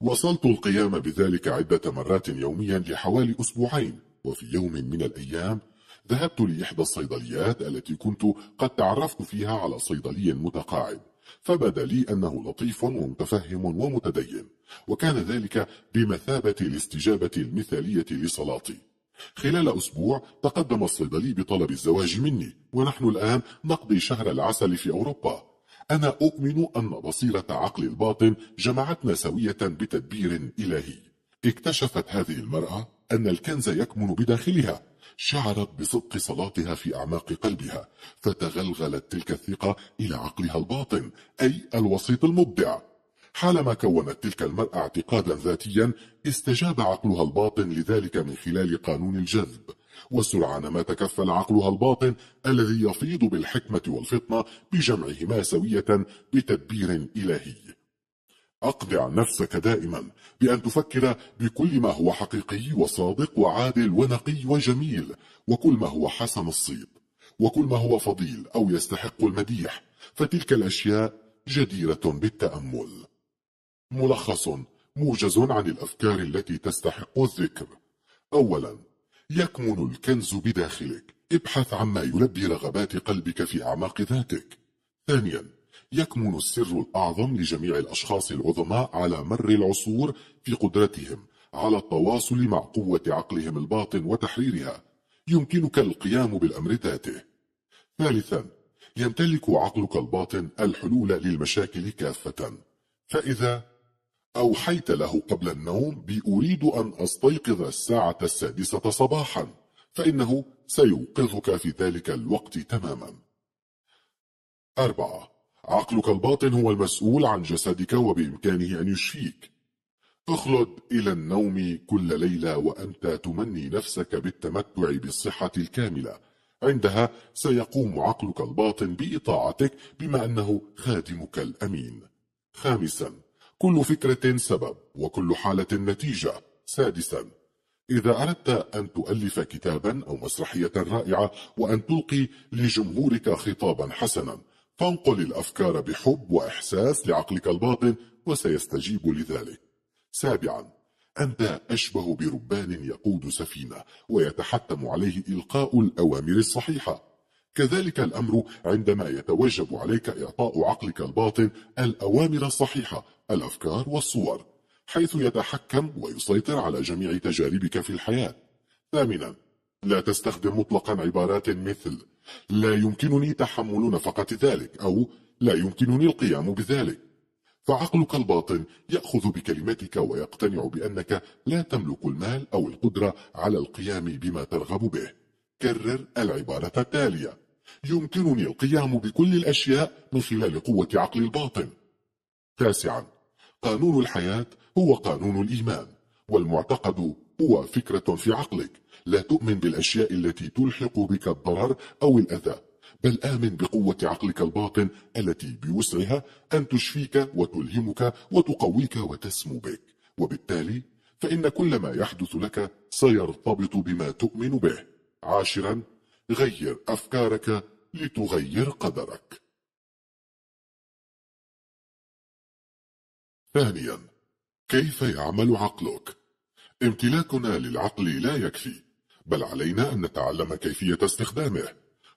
وصلت القيام بذلك عدة مرات يوميا لحوالي أسبوعين وفي يوم من الأيام ذهبت لإحدى الصيدليات التي كنت قد تعرفت فيها على صيدلي متقاعد فبدا لي أنه لطيف ومتفهم ومتدين وكان ذلك بمثابة الاستجابة المثالية لصلاتي خلال أسبوع تقدم الصيدلي بطلب الزواج مني ونحن الآن نقضي شهر العسل في أوروبا أنا أؤمن أن بصيرة عقل الباطن جمعتنا سوية بتدبير إلهي اكتشفت هذه المرأة أن الكنز يكمن بداخلها شعرت بصدق صلاتها في أعماق قلبها فتغلغلت تلك الثقة إلى عقلها الباطن أي الوسيط المبدع حالما كونت تلك المرأة اعتقادا ذاتيا استجاب عقلها الباطن لذلك من خلال قانون الجذب وسرعان ما تكفل عقلها الباطن الذي يفيض بالحكمة والفطنة بجمعهما سوية بتدبير إلهي أقدع نفسك دائما بأن تفكر بكل ما هو حقيقي وصادق وعادل ونقي وجميل وكل ما هو حسن الصيت وكل ما هو فضيل أو يستحق المديح فتلك الأشياء جديرة بالتأمل ملخص موجز عن الأفكار التي تستحق الذكر أولا يكمن الكنز بداخلك ابحث عما يلبي رغبات قلبك في أعماق ذاتك ثانيا يكمن السر الأعظم لجميع الأشخاص العظماء على مر العصور في قدرتهم على التواصل مع قوة عقلهم الباطن وتحريرها يمكنك القيام بالأمر ذاته ثالثا يمتلك عقلك الباطن الحلول للمشاكل كافة فإذا أوحيت له قبل النوم بأريد أن أستيقظ الساعة السادسة صباحا فإنه سيوقظك في ذلك الوقت تماما أربعة عقلك الباطن هو المسؤول عن جسدك وبإمكانه أن يشفيك اخلد إلى النوم كل ليلة وأنت تمني نفسك بالتمتع بالصحة الكاملة عندها سيقوم عقلك الباطن بإطاعتك بما أنه خادمك الأمين خامساً كل فكرة سبب وكل حالة نتيجة سادسا إذا أردت أن تؤلف كتابا أو مسرحية رائعة وأن تلقي لجمهورك خطابا حسنا فانقل الأفكار بحب وإحساس لعقلك الباطن وسيستجيب لذلك سابعا أنت أشبه بربان يقود سفينة ويتحتم عليه إلقاء الأوامر الصحيحة كذلك الأمر عندما يتوجب عليك إعطاء عقلك الباطن الأوامر الصحيحة الأفكار والصور حيث يتحكم ويسيطر على جميع تجاربك في الحياة ثامنا لا تستخدم مطلقا عبارات مثل لا يمكنني تحمل نفقة ذلك أو لا يمكنني القيام بذلك فعقلك الباطن يأخذ بكلمتك ويقتنع بأنك لا تملك المال أو القدرة على القيام بما ترغب به كرر العبارة التالية يمكنني القيام بكل الأشياء من خلال قوة عقل الباطن تاسعا قانون الحياة هو قانون الإيمان والمعتقد هو فكرة في عقلك لا تؤمن بالأشياء التي تلحق بك الضرر أو الأذى بل آمن بقوة عقلك الباطن التي بوسعها أن تشفيك وتلهمك وتقويك وتسمو بك وبالتالي فإن كل ما يحدث لك سيرتبط بما تؤمن به عاشرا غير أفكارك لتغير قدرك ثانيا كيف يعمل عقلك امتلاكنا للعقل لا يكفي بل علينا أن نتعلم كيفية استخدامه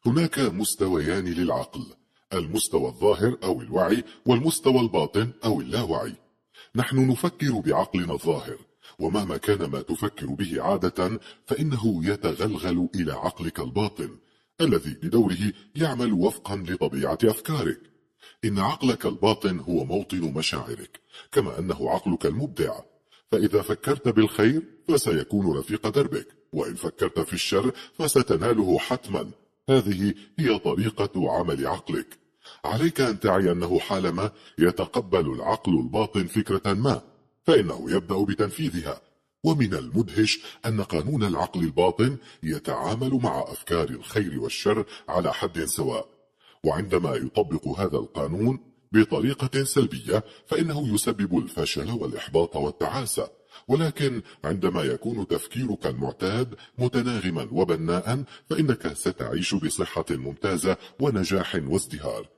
هناك مستويان للعقل المستوى الظاهر أو الوعي والمستوى الباطن أو اللاوعي نحن نفكر بعقلنا الظاهر ومهما كان ما تفكر به عادة فإنه يتغلغل إلى عقلك الباطن الذي بدوره يعمل وفقا لطبيعة أفكارك إن عقلك الباطن هو موطن مشاعرك كما أنه عقلك المبدع فإذا فكرت بالخير فسيكون رفيق دربك وإن فكرت في الشر فستناله حتما هذه هي طريقة عمل عقلك عليك أن تعي أنه حالما يتقبل العقل الباطن فكرة ما فإنه يبدأ بتنفيذها ومن المدهش أن قانون العقل الباطن يتعامل مع أفكار الخير والشر على حد سواء وعندما يطبق هذا القانون بطريقة سلبية فإنه يسبب الفشل والإحباط والتعاسة ولكن عندما يكون تفكيرك المعتاد متناغما وبناء فإنك ستعيش بصحة ممتازة ونجاح وازدهار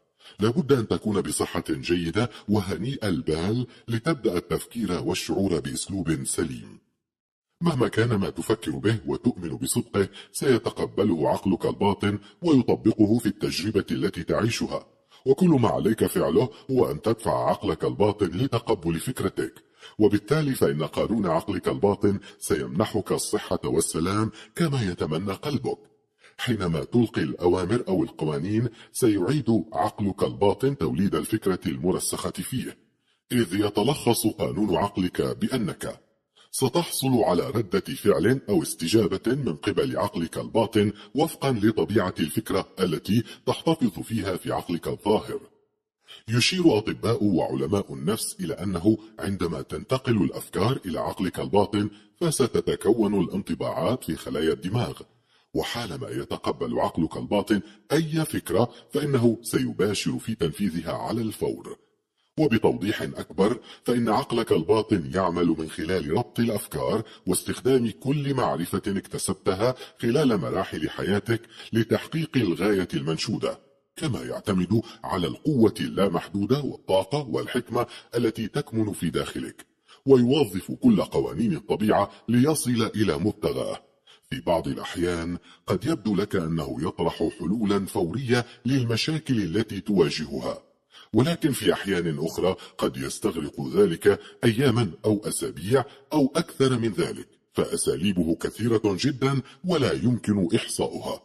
لابد أن تكون بصحة جيدة وهنيئ البال لتبدأ التفكير والشعور بأسلوب سليم مهما كان ما تفكر به وتؤمن بصدقه سيتقبله عقلك الباطن ويطبقه في التجربة التي تعيشها وكل ما عليك فعله هو أن تدفع عقلك الباطن لتقبل فكرتك وبالتالي فإن قانون عقلك الباطن سيمنحك الصحة والسلام كما يتمنى قلبك حينما تلقي الأوامر أو القوانين سيعيد عقلك الباطن توليد الفكرة المرسخة فيه إذ يتلخص قانون عقلك بأنك ستحصل على ردة فعل أو استجابة من قبل عقلك الباطن وفقا لطبيعة الفكرة التي تحتفظ فيها في عقلك الظاهر يشير أطباء وعلماء النفس إلى أنه عندما تنتقل الأفكار إلى عقلك الباطن فستتكون الانطباعات في خلايا الدماغ وحالما يتقبل عقلك الباطن أي فكرة فإنه سيباشر في تنفيذها على الفور وبتوضيح أكبر فإن عقلك الباطن يعمل من خلال ربط الأفكار واستخدام كل معرفة اكتسبتها خلال مراحل حياتك لتحقيق الغاية المنشودة كما يعتمد على القوة اللامحدودة والطاقة والحكمة التي تكمن في داخلك ويوظف كل قوانين الطبيعة ليصل إلى مبتغاه في بعض الأحيان قد يبدو لك أنه يطرح حلولا فورية للمشاكل التي تواجهها ولكن في أحيان أخرى قد يستغرق ذلك أياما أو أسابيع أو أكثر من ذلك فأساليبه كثيرة جدا ولا يمكن إحصاؤها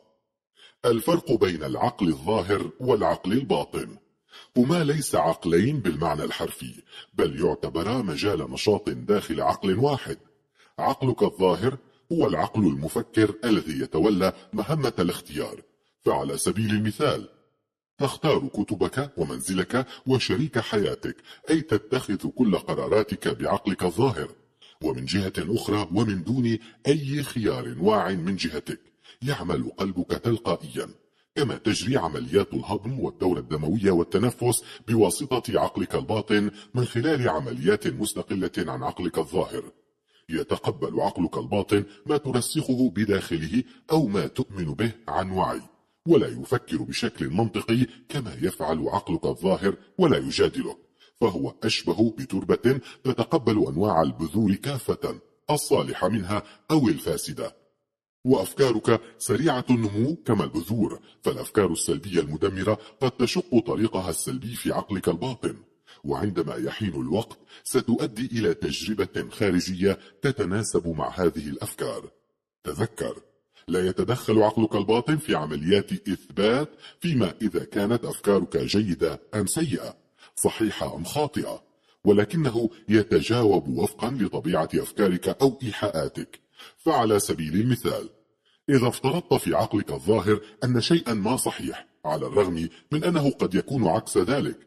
الفرق بين العقل الظاهر والعقل الباطن هما ليس عقلين بالمعنى الحرفي بل يعتبرا مجال نشاط داخل عقل واحد عقلك الظاهر هو العقل المفكر الذي يتولى مهمة الاختيار فعلى سبيل المثال تختار كتبك ومنزلك وشريك حياتك أي تتخذ كل قراراتك بعقلك الظاهر ومن جهة أخرى ومن دون أي خيار واع من جهتك يعمل قلبك تلقائيا كما تجري عمليات الهضم والدورة الدموية والتنفس بواسطة عقلك الباطن من خلال عمليات مستقلة عن عقلك الظاهر يتقبل عقلك الباطن ما ترسخه بداخله أو ما تؤمن به عن وعي ولا يفكر بشكل منطقي كما يفعل عقلك الظاهر ولا يجادله فهو أشبه بتربة تتقبل أنواع البذور كافة الصالحة منها أو الفاسدة وأفكارك سريعة النمو كما البذور فالأفكار السلبية المدمرة قد تشق طريقها السلبي في عقلك الباطن وعندما يحين الوقت ستؤدي إلى تجربة خارجية تتناسب مع هذه الأفكار تذكر لا يتدخل عقلك الباطن في عمليات إثبات فيما إذا كانت أفكارك جيدة أم سيئة صحيحة أم خاطئة ولكنه يتجاوب وفقا لطبيعة أفكارك أو إيحاءاتك فعلى سبيل المثال إذا افترضت في عقلك الظاهر أن شيئا ما صحيح على الرغم من أنه قد يكون عكس ذلك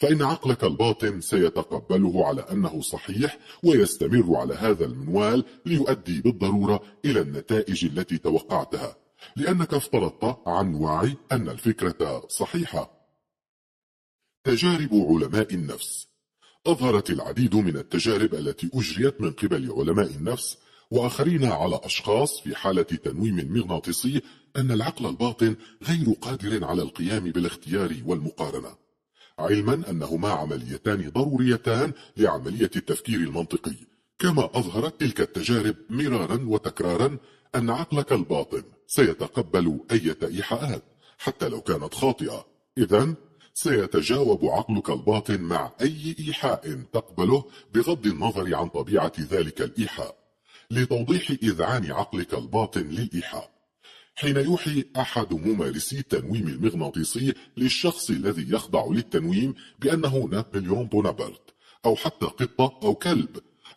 فإن عقلك الباطن سيتقبله على أنه صحيح ويستمر على هذا المنوال ليؤدي بالضرورة إلى النتائج التي توقعتها لأنك افترضت عن وعي أن الفكرة صحيحة تجارب علماء النفس أظهرت العديد من التجارب التي أجريت من قبل علماء النفس وآخرين على أشخاص في حالة تنويم مغناطيسي أن العقل الباطن غير قادر على القيام بالاختيار والمقارنة علما أنهما عمليتان ضروريتان لعملية التفكير المنطقي كما أظهرت تلك التجارب مرارا وتكرارا أن عقلك الباطن سيتقبل أي إيحاءات حتى لو كانت خاطئة إذا سيتجاوب عقلك الباطن مع أي إيحاء تقبله بغض النظر عن طبيعة ذلك الإيحاء لتوضيح إذعان عقلك الباطن للإيحاء حين يوحي أحد ممارسي التنويم المغناطيسي للشخص الذي يخضع للتنويم بأنه نابليون بونابرت أو حتى قطة أو كلب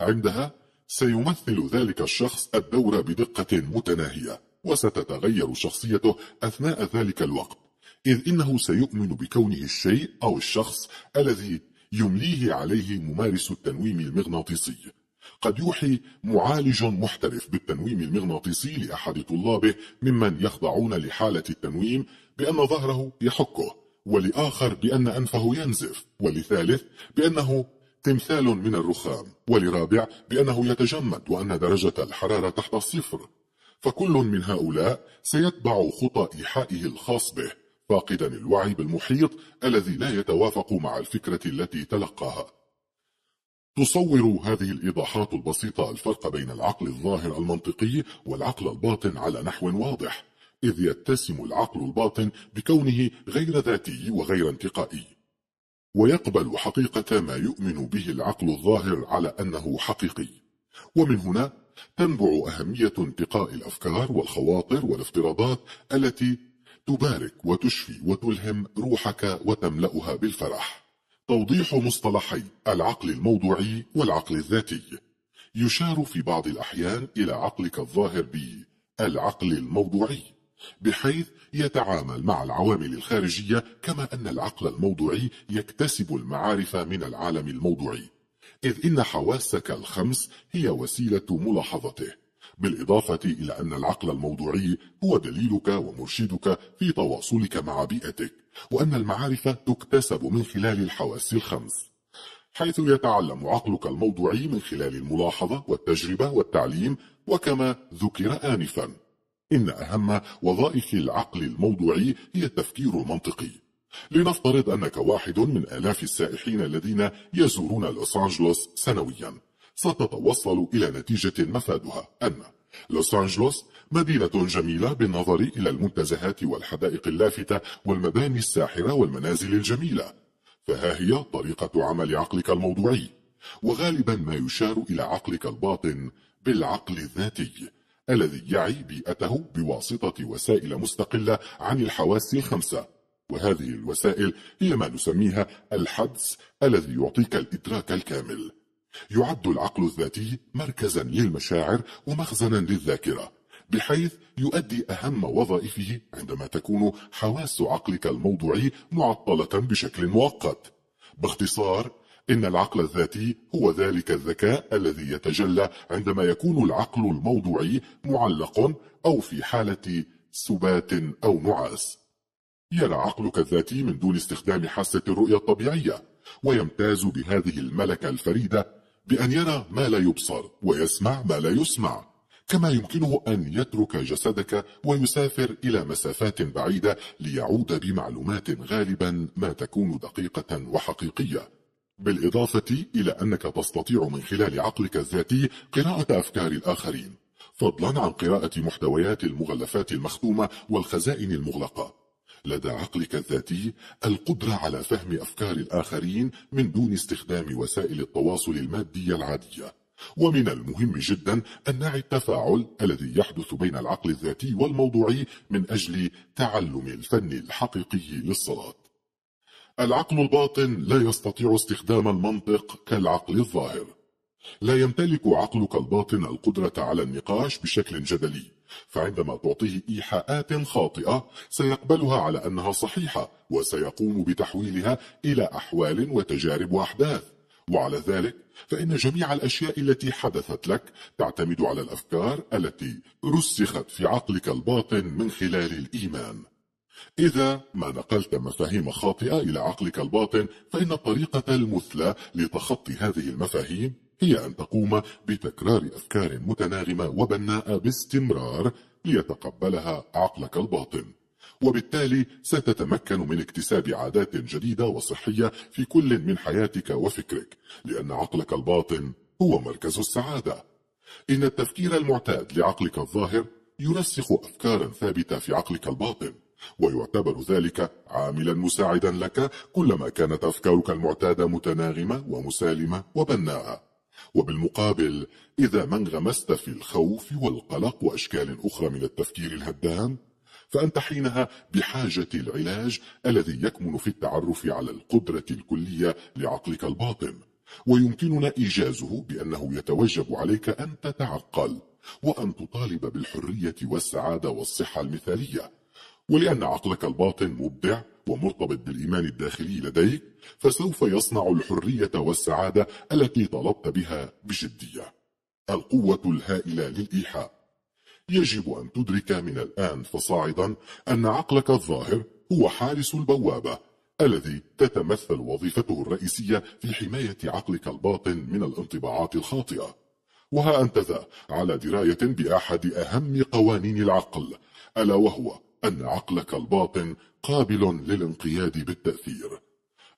عندها سيمثل ذلك الشخص الدور بدقة متناهية وستتغير شخصيته أثناء ذلك الوقت إذ إنه سيؤمن بكونه الشيء أو الشخص الذي يمليه عليه ممارس التنويم المغناطيسي قد يوحي معالج محترف بالتنويم المغناطيسي لأحد طلابه ممن يخضعون لحالة التنويم بأن ظهره يحكه ولآخر بأن أنفه ينزف ولثالث بأنه تمثال من الرخام ولرابع بأنه يتجمد وأن درجة الحرارة تحت الصفر فكل من هؤلاء سيتبع خطى إيحائه الخاص به فاقدا الوعي بالمحيط الذي لا يتوافق مع الفكرة التي تلقاها تصور هذه الإيضاحات البسيطة الفرق بين العقل الظاهر المنطقي والعقل الباطن على نحو واضح إذ يتسم العقل الباطن بكونه غير ذاتي وغير انتقائي ويقبل حقيقة ما يؤمن به العقل الظاهر على أنه حقيقي ومن هنا تنبع أهمية انتقاء الأفكار والخواطر والافتراضات التي تبارك وتشفي وتلهم روحك وتملأها بالفرح توضيح مصطلحي العقل الموضوعي والعقل الذاتي يشار في بعض الأحيان إلى عقلك الظاهر بي العقل الموضوعي بحيث يتعامل مع العوامل الخارجية كما أن العقل الموضوعي يكتسب المعارف من العالم الموضوعي إذ إن حواسك الخمس هي وسيلة ملاحظته بالإضافة إلى أن العقل الموضوعي هو دليلك ومرشدك في تواصلك مع بيئتك وأن المعارف تكتسب من خلال الحواس الخمس حيث يتعلم عقلك الموضوعي من خلال الملاحظة والتجربة والتعليم وكما ذكر آنفا إن أهم وظائف العقل الموضوعي هي التفكير المنطقي لنفترض أنك واحد من آلاف السائحين الذين يزورون لوس أنجلوس سنويا ستتوصل إلى نتيجة مفادها أن لوس أنجلوس مدينة جميلة بالنظر إلى المنتزهات والحدائق اللافتة والمباني الساحرة والمنازل الجميلة فها هي طريقة عمل عقلك الموضوعي وغالبا ما يشار إلى عقلك الباطن بالعقل الذاتي الذي يعي بيئته بواسطة وسائل مستقلة عن الحواس الخمسة وهذه الوسائل هي ما نسميها الحدس الذي يعطيك الإدراك الكامل يعد العقل الذاتي مركزا للمشاعر ومخزنا للذاكرة بحيث يؤدي أهم وظائفه عندما تكون حواس عقلك الموضوعي معطلة بشكل مؤقت باختصار إن العقل الذاتي هو ذلك الذكاء الذي يتجلى عندما يكون العقل الموضوعي معلق أو في حالة سبات أو نعاس يرى عقلك الذاتي من دون استخدام حاسة الرؤية الطبيعية ويمتاز بهذه الملكة الفريدة بأن يرى ما لا يبصر ويسمع ما لا يسمع كما يمكنه أن يترك جسدك ويسافر إلى مسافات بعيدة ليعود بمعلومات غالبا ما تكون دقيقة وحقيقية بالإضافة إلى أنك تستطيع من خلال عقلك الذاتي قراءة أفكار الآخرين فضلا عن قراءة محتويات المغلفات المختومة والخزائن المغلقة لدى عقلك الذاتي القدرة على فهم أفكار الآخرين من دون استخدام وسائل التواصل المادية العادية ومن المهم جدا أن نعي التفاعل الذي يحدث بين العقل الذاتي والموضوعي من أجل تعلم الفن الحقيقي للصلاة العقل الباطن لا يستطيع استخدام المنطق كالعقل الظاهر لا يمتلك عقلك الباطن القدرة على النقاش بشكل جدلي فعندما تعطيه إيحاءات خاطئة سيقبلها على أنها صحيحة وسيقوم بتحويلها إلى أحوال وتجارب وأحداث وعلى ذلك فإن جميع الأشياء التي حدثت لك تعتمد على الأفكار التي رسخت في عقلك الباطن من خلال الإيمان إذا ما نقلت مفاهيم خاطئة إلى عقلك الباطن فإن الطريقة المثلى لتخطي هذه المفاهيم هي أن تقوم بتكرار أفكار متناغمة وبناءة باستمرار ليتقبلها عقلك الباطن وبالتالي ستتمكن من اكتساب عادات جديدة وصحية في كل من حياتك وفكرك لأن عقلك الباطن هو مركز السعادة إن التفكير المعتاد لعقلك الظاهر يرسخ أفكارا ثابتة في عقلك الباطن ويعتبر ذلك عاملا مساعدا لك كلما كانت أفكارك المعتادة متناغمة ومسالمة وبناءة وبالمقابل إذا ما انغمست في الخوف والقلق وأشكال أخرى من التفكير الهدام فأنت حينها بحاجة العلاج الذي يكمن في التعرف على القدرة الكلية لعقلك الباطن ويمكننا إيجازه بأنه يتوجب عليك أن تتعقل وأن تطالب بالحرية والسعادة والصحة المثالية ولأن عقلك الباطن مبدع ومرتبط بالإيمان الداخلي لديك فسوف يصنع الحرية والسعادة التي طلبت بها بجدية القوة الهائلة للإيحاء يجب أن تدرك من الآن فصاعدا أن عقلك الظاهر هو حارس البوابة الذي تتمثل وظيفته الرئيسية في حماية عقلك الباطن من الانطباعات الخاطئة وها أنت ذا على دراية بأحد أهم قوانين العقل ألا وهو أن عقلك الباطن قابل للانقياد بالتأثير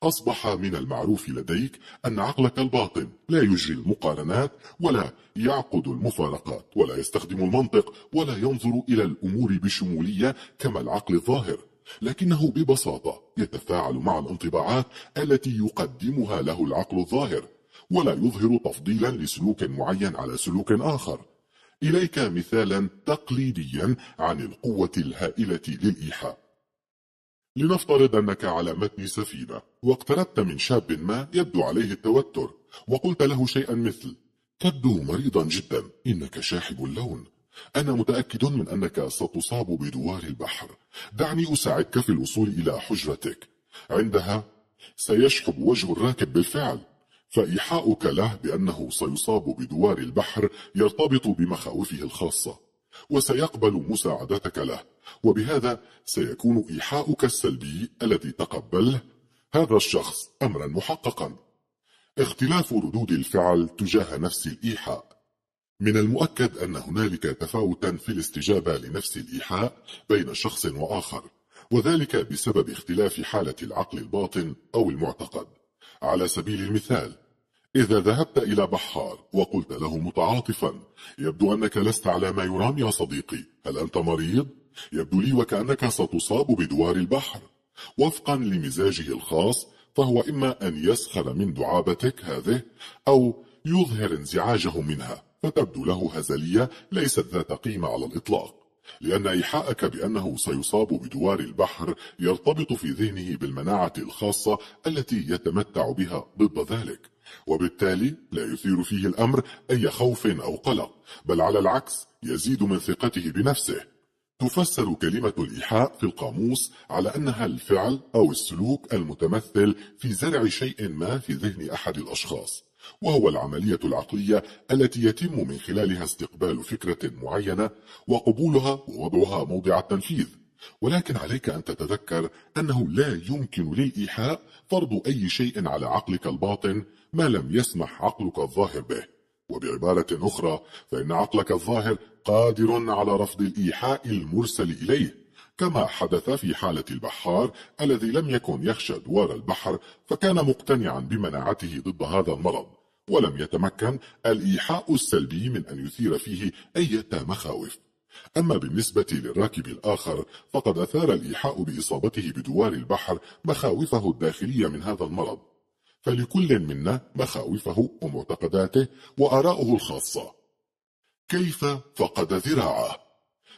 أصبح من المعروف لديك أن عقلك الباطن لا يجري المقارنات ولا يعقد المفارقات ولا يستخدم المنطق ولا ينظر إلى الأمور بشمولية كما العقل الظاهر لكنه ببساطة يتفاعل مع الانطباعات التي يقدمها له العقل الظاهر ولا يظهر تفضيلا لسلوك معين على سلوك آخر إليك مثالا تقليديا عن القوة الهائلة للإيحاء لنفترض أنك على متن سفينة واقتربت من شاب ما يبدو عليه التوتر وقلت له شيئا مثل تبدو مريضا جدا إنك شاحب اللون أنا متأكد من أنك ستصاب بدوار البحر دعني أساعدك في الوصول إلى حجرتك عندها سيشحب وجه الراكب بالفعل فإيحاؤك له بأنه سيصاب بدوار البحر يرتبط بمخاوفه الخاصة وسيقبل مساعدتك له وبهذا سيكون إيحاؤك السلبي الذي تقبله هذا الشخص أمرا محققا اختلاف ردود الفعل تجاه نفس الإيحاء من المؤكد أن هنالك تفاوتا في الاستجابة لنفس الإيحاء بين شخص وآخر وذلك بسبب اختلاف حالة العقل الباطن أو المعتقد على سبيل المثال إذا ذهبت إلى بحار وقلت له متعاطفا يبدو أنك لست على ما يرام يا صديقي هل أنت مريض؟ يبدو لي وكأنك ستصاب بدوار البحر وفقا لمزاجه الخاص فهو إما أن يسخر من دعابتك هذه أو يظهر انزعاجه منها فتبدو له هزلية ليست ذات قيمة على الإطلاق لأن إيحاءك بأنه سيصاب بدوار البحر يرتبط في ذهنه بالمناعة الخاصة التي يتمتع بها ضد ذلك وبالتالي لا يثير فيه الأمر أي خوف أو قلق بل على العكس يزيد من ثقته بنفسه تفسر كلمة الإيحاء في القاموس على أنها الفعل أو السلوك المتمثل في زرع شيء ما في ذهن أحد الأشخاص وهو العملية العقلية التي يتم من خلالها استقبال فكرة معينة وقبولها ووضعها موضع التنفيذ ولكن عليك أن تتذكر أنه لا يمكن للإيحاء فرض أي شيء على عقلك الباطن ما لم يسمح عقلك الظاهر به وبعبارة أخرى فإن عقلك الظاهر قادر على رفض الإيحاء المرسل إليه كما حدث في حالة البحار الذي لم يكن يخشى دوار البحر فكان مقتنعا بمناعته ضد هذا المرض ولم يتمكن الإيحاء السلبي من أن يثير فيه أي مخاوف أما بالنسبة للراكب الآخر فقد أثار الإيحاء بإصابته بدوار البحر مخاوفه الداخلية من هذا المرض فلكل منا مخاوفه ومعتقداته وآراؤه الخاصة كيف فقد ذراعه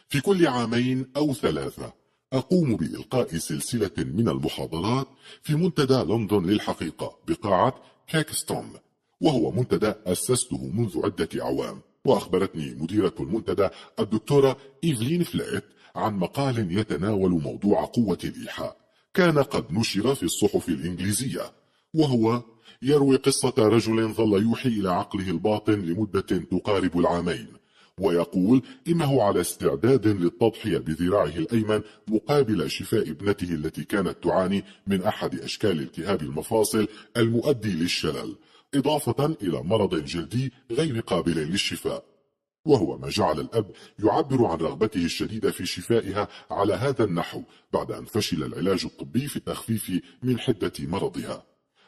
في كل عامين أو ثلاثة أقوم بإلقاء سلسلة من المحاضرات في منتدى لندن للحقيقة بقاعة كاكستون وهو منتدى أسسته منذ عدة أعوام وأخبرتني مديرة المنتدى الدكتورة إيفلين فلات عن مقال يتناول موضوع قوة الإيحاء كان قد نشر في الصحف الإنجليزية وهو يروي قصة رجل ظل يوحي إلى عقله الباطن لمدة تقارب العامين ويقول إنه على استعداد للتضحية بذراعه الأيمن مقابل شفاء ابنته التي كانت تعاني من أحد أشكال التهاب المفاصل المؤدي للشلل إضافة إلى مرض جلدي غير قابل للشفاء وهو ما جعل الأب يعبر عن رغبته الشديدة في شفائها على هذا النحو بعد أن فشل العلاج الطبي في التخفيف من حدة مرضها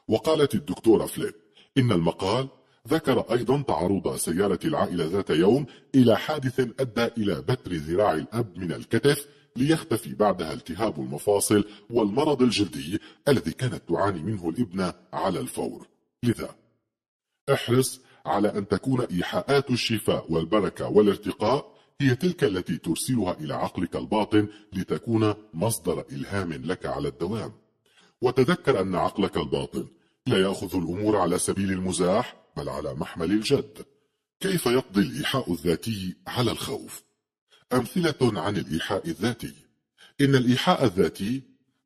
وقالت الدكتورة فليب إن المقال ذكر أيضا تعرض سيارة العائلة ذات يوم إلى حادث أدى إلى بتر ذراع الأب من الكتف ليختفي بعدها التهاب المفاصل والمرض الجلدي الذي كانت تعاني منه الابنة على الفور لذا احرص على أن تكون إيحاءات الشفاء والبركة والارتقاء هي تلك التي ترسلها إلى عقلك الباطن لتكون مصدر إلهام لك على الدوام وتذكر أن عقلك الباطن لا يأخذ الأمور على سبيل المزاح بل على محمل الجد كيف يقضي الإيحاء الذاتي على الخوف؟ أمثلة عن الإيحاء الذاتي إن الإيحاء الذاتي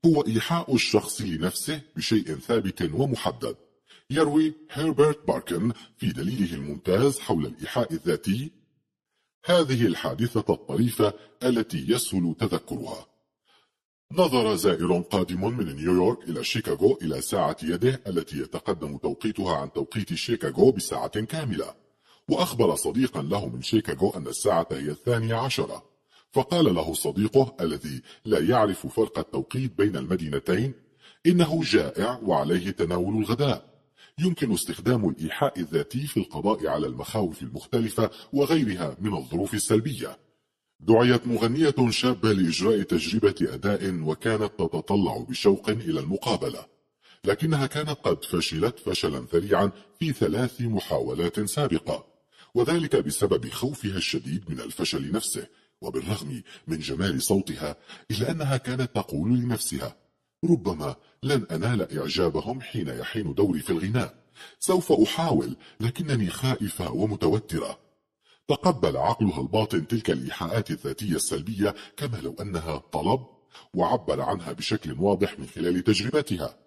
هو إيحاء الشخص لنفسه بشيء ثابت ومحدد يروي هربرت باركن في دليله الممتاز حول الإيحاء الذاتي هذه الحادثة الطريفة التي يسهل تذكرها نظر زائر قادم من نيويورك إلى شيكاغو إلى ساعة يده التي يتقدم توقيتها عن توقيت شيكاغو بساعة كاملة وأخبر صديقا له من شيكاغو أن الساعة هي الثانية عشرة فقال له صديقه الذي لا يعرف فرق التوقيت بين المدينتين إنه جائع وعليه تناول الغداء يمكن استخدام الإيحاء الذاتي في القضاء على المخاوف المختلفة وغيرها من الظروف السلبية دعيت مغنية شابة لإجراء تجربة أداء وكانت تتطلع بشوق إلى المقابلة لكنها كانت قد فشلت فشلا ذريعا في ثلاث محاولات سابقة وذلك بسبب خوفها الشديد من الفشل نفسه وبالرغم من جمال صوتها إلا أنها كانت تقول لنفسها ربما لن أنال إعجابهم حين يحين دوري في الغناء سوف أحاول لكنني خائفة ومتوترة تقبل عقلها الباطن تلك الإيحاءات الذاتية السلبية كما لو أنها طلب وعبر عنها بشكل واضح من خلال تجربتها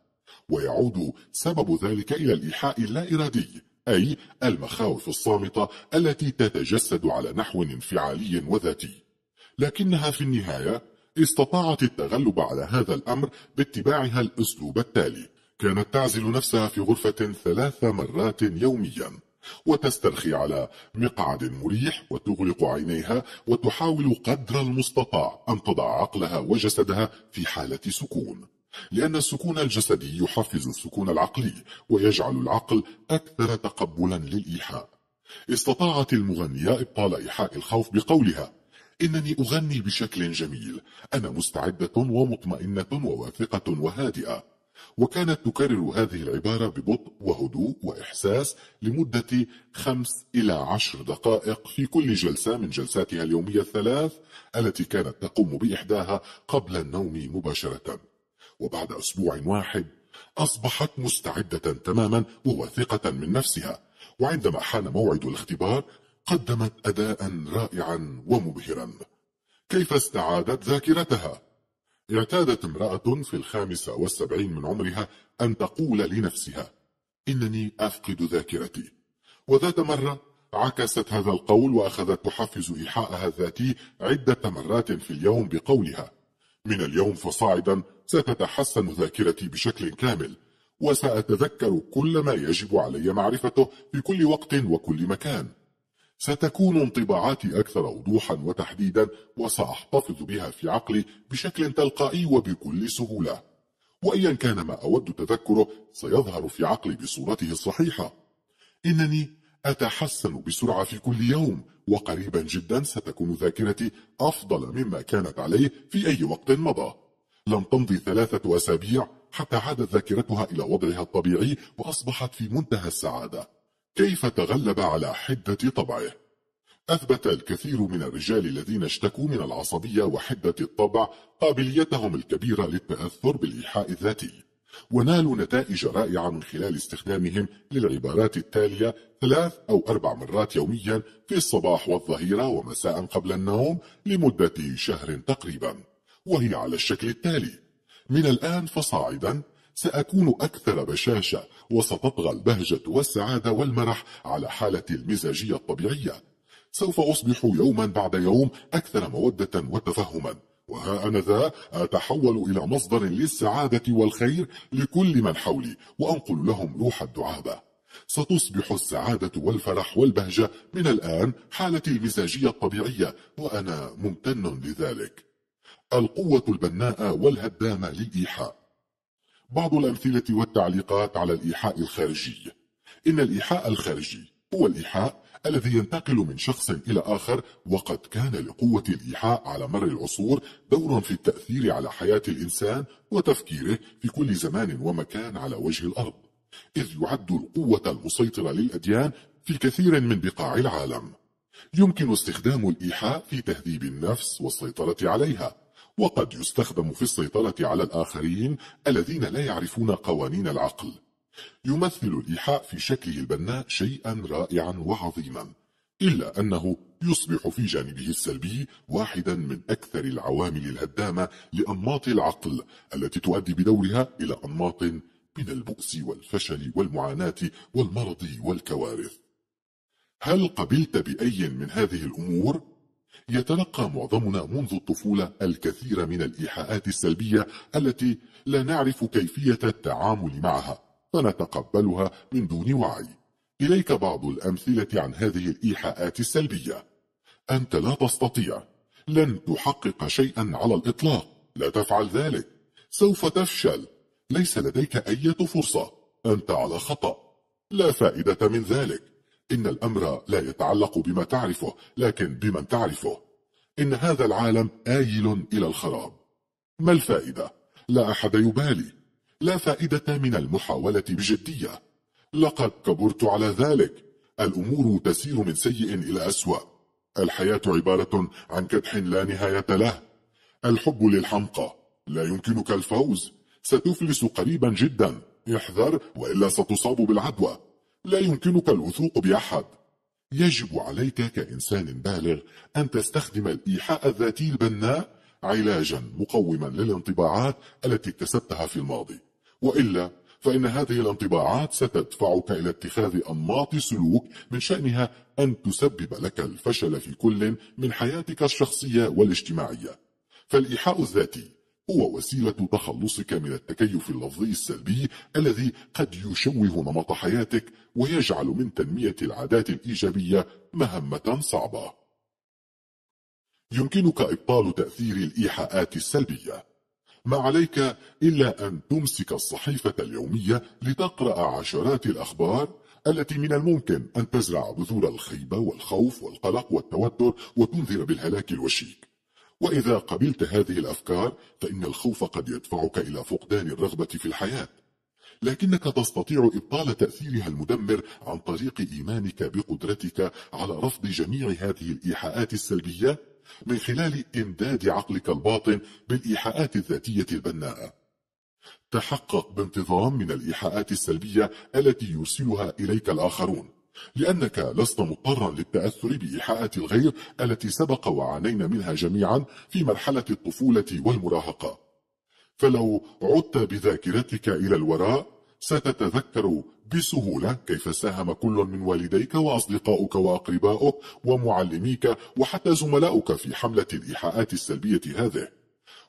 ويعود سبب ذلك إلى الإيحاء اللا إرادي أي المخاوف الصامتة التي تتجسد على نحو انفعالي وذاتي لكنها في النهاية استطاعت التغلب على هذا الأمر باتباعها الأسلوب التالي كانت تعزل نفسها في غرفة ثلاث مرات يوميا وتسترخي على مقعد مريح وتغلق عينيها وتحاول قدر المستطاع أن تضع عقلها وجسدها في حالة سكون لأن السكون الجسدي يحفز السكون العقلي ويجعل العقل أكثر تقبلا للإيحاء استطاعت المغنية إبطال إيحاء الخوف بقولها إنني أغني بشكل جميل أنا مستعدة ومطمئنة وواثقة وهادئة وكانت تكرر هذه العبارة ببطء وهدوء وإحساس لمدة خمس إلى عشر دقائق في كل جلسة من جلساتها اليومية الثلاث التي كانت تقوم بإحداها قبل النوم مباشرة وبعد أسبوع واحد أصبحت مستعدة تماما وواثقة من نفسها وعندما حان موعد الاختبار قدمت أداء رائعا ومبهرا كيف استعادت ذاكرتها؟ اعتادت امرأة في الخامسة والسبعين من عمرها أن تقول لنفسها إنني أفقد ذاكرتي وذات مرة عكست هذا القول وأخذت تحفز إيحاءها الذاتي عدة مرات في اليوم بقولها من اليوم فصاعدا ستتحسن ذاكرتي بشكل كامل وسأتذكر كل ما يجب علي معرفته في كل وقت وكل مكان ستكون انطباعاتي أكثر وضوحا وتحديدا وسأحتفظ بها في عقلي بشكل تلقائي وبكل سهولة وأيا كان ما أود تذكره سيظهر في عقلي بصورته الصحيحة إنني أتحسن بسرعة في كل يوم وقريبا جدا ستكون ذاكرتي أفضل مما كانت عليه في أي وقت مضى لم تمضي ثلاثة أسابيع حتى عادت ذاكرتها إلى وضعها الطبيعي وأصبحت في منتهى السعادة كيف تغلب على حدة طبعه أثبت الكثير من الرجال الذين اشتكوا من العصبية وحدة الطبع قابليتهم الكبيرة للتأثر بالإيحاء الذاتي ونالوا نتائج رائعة من خلال استخدامهم للعبارات التالية ثلاث أو أربع مرات يوميا في الصباح والظهيرة ومساء قبل النوم لمدة شهر تقريبا وهي على الشكل التالي من الآن فصاعدا سأكون أكثر بشاشة وستطغى البهجة والسعادة والمرح على حالتي المزاجية الطبيعية سوف أصبح يوما بعد يوم أكثر مودة وتفهما وها أنا ذا أتحول إلى مصدر للسعادة والخير لكل من حولي وأنقل لهم روح الدعابة ستصبح السعادة والفرح والبهجة من الآن حالتي المزاجية الطبيعية وأنا ممتن لذلك القوة البناءة والهدامة للإيحاء بعض الأمثلة والتعليقات على الإيحاء الخارجي إن الإيحاء الخارجي هو الإيحاء الذي ينتقل من شخص إلى آخر وقد كان لقوة الإيحاء على مر العصور دور في التأثير على حياة الإنسان وتفكيره في كل زمان ومكان على وجه الأرض إذ يعد القوة المسيطرة للأديان في كثير من بقاع العالم يمكن استخدام الإيحاء في تهذيب النفس والسيطرة عليها وقد يستخدم في السيطرة على الآخرين الذين لا يعرفون قوانين العقل يمثل الإيحاء في شكله البناء شيئا رائعا وعظيما إلا أنه يصبح في جانبه السلبي واحدا من أكثر العوامل الهدامة لأنماط العقل التي تؤدي بدورها إلى أنماط من البؤس والفشل والمعاناة والمرض والكوارث هل قبلت بأي من هذه الأمور؟ يتلقى معظمنا منذ الطفولة الكثير من الإيحاءات السلبية التي لا نعرف كيفية التعامل معها فنتقبلها من دون وعي إليك بعض الأمثلة عن هذه الإيحاءات السلبية أنت لا تستطيع لن تحقق شيئا على الإطلاق لا تفعل ذلك سوف تفشل ليس لديك أي فرصة أنت على خطأ لا فائدة من ذلك إن الأمر لا يتعلق بما تعرفه لكن بمن تعرفه إن هذا العالم آيل إلى الخراب ما الفائدة؟ لا أحد يبالي لا فائدة من المحاولة بجدية لقد كبرت على ذلك الأمور تسير من سيء إلى أسوأ الحياة عبارة عن كدح لا نهاية له الحب للحمقى لا يمكنك الفوز ستفلس قريبا جدا احذر وإلا ستصاب بالعدوى لا يمكنك الوثوق بأحد يجب عليك كإنسان بالغ أن تستخدم الإيحاء الذاتي البناء علاجا مقوما للانطباعات التي اكتسبتها في الماضي وإلا فإن هذه الانطباعات ستدفعك إلى اتخاذ أنماط سلوك من شأنها أن تسبب لك الفشل في كل من حياتك الشخصية والاجتماعية فالإيحاء الذاتي هو وسيلة تخلصك من التكيف اللفظي السلبي الذي قد يشوه نمط حياتك ويجعل من تنمية العادات الإيجابية مهمة صعبة. يمكنك إبطال تأثير الإيحاءات السلبية. ما عليك إلا أن تمسك الصحيفة اليومية لتقرأ عشرات الأخبار التي من الممكن أن تزرع بذور الخيبة والخوف والقلق والتوتر وتنذر بالهلاك الوشيك. وإذا قبلت هذه الأفكار فإن الخوف قد يدفعك إلى فقدان الرغبة في الحياة لكنك تستطيع إبطال تأثيرها المدمر عن طريق إيمانك بقدرتك على رفض جميع هذه الإيحاءات السلبية من خلال إمداد عقلك الباطن بالإيحاءات الذاتية البناءة تحقق بانتظام من الإيحاءات السلبية التي يرسلها إليك الآخرون لأنك لست مضطرا للتأثر بإيحاءات الغير التي سبق وعانينا منها جميعا في مرحلة الطفولة والمراهقة فلو عدت بذاكرتك إلى الوراء ستتذكر بسهولة كيف ساهم كل من والديك وأصدقائك وأقربائك ومعلميك وحتى زملاؤك في حملة الإيحاءات السلبية هذه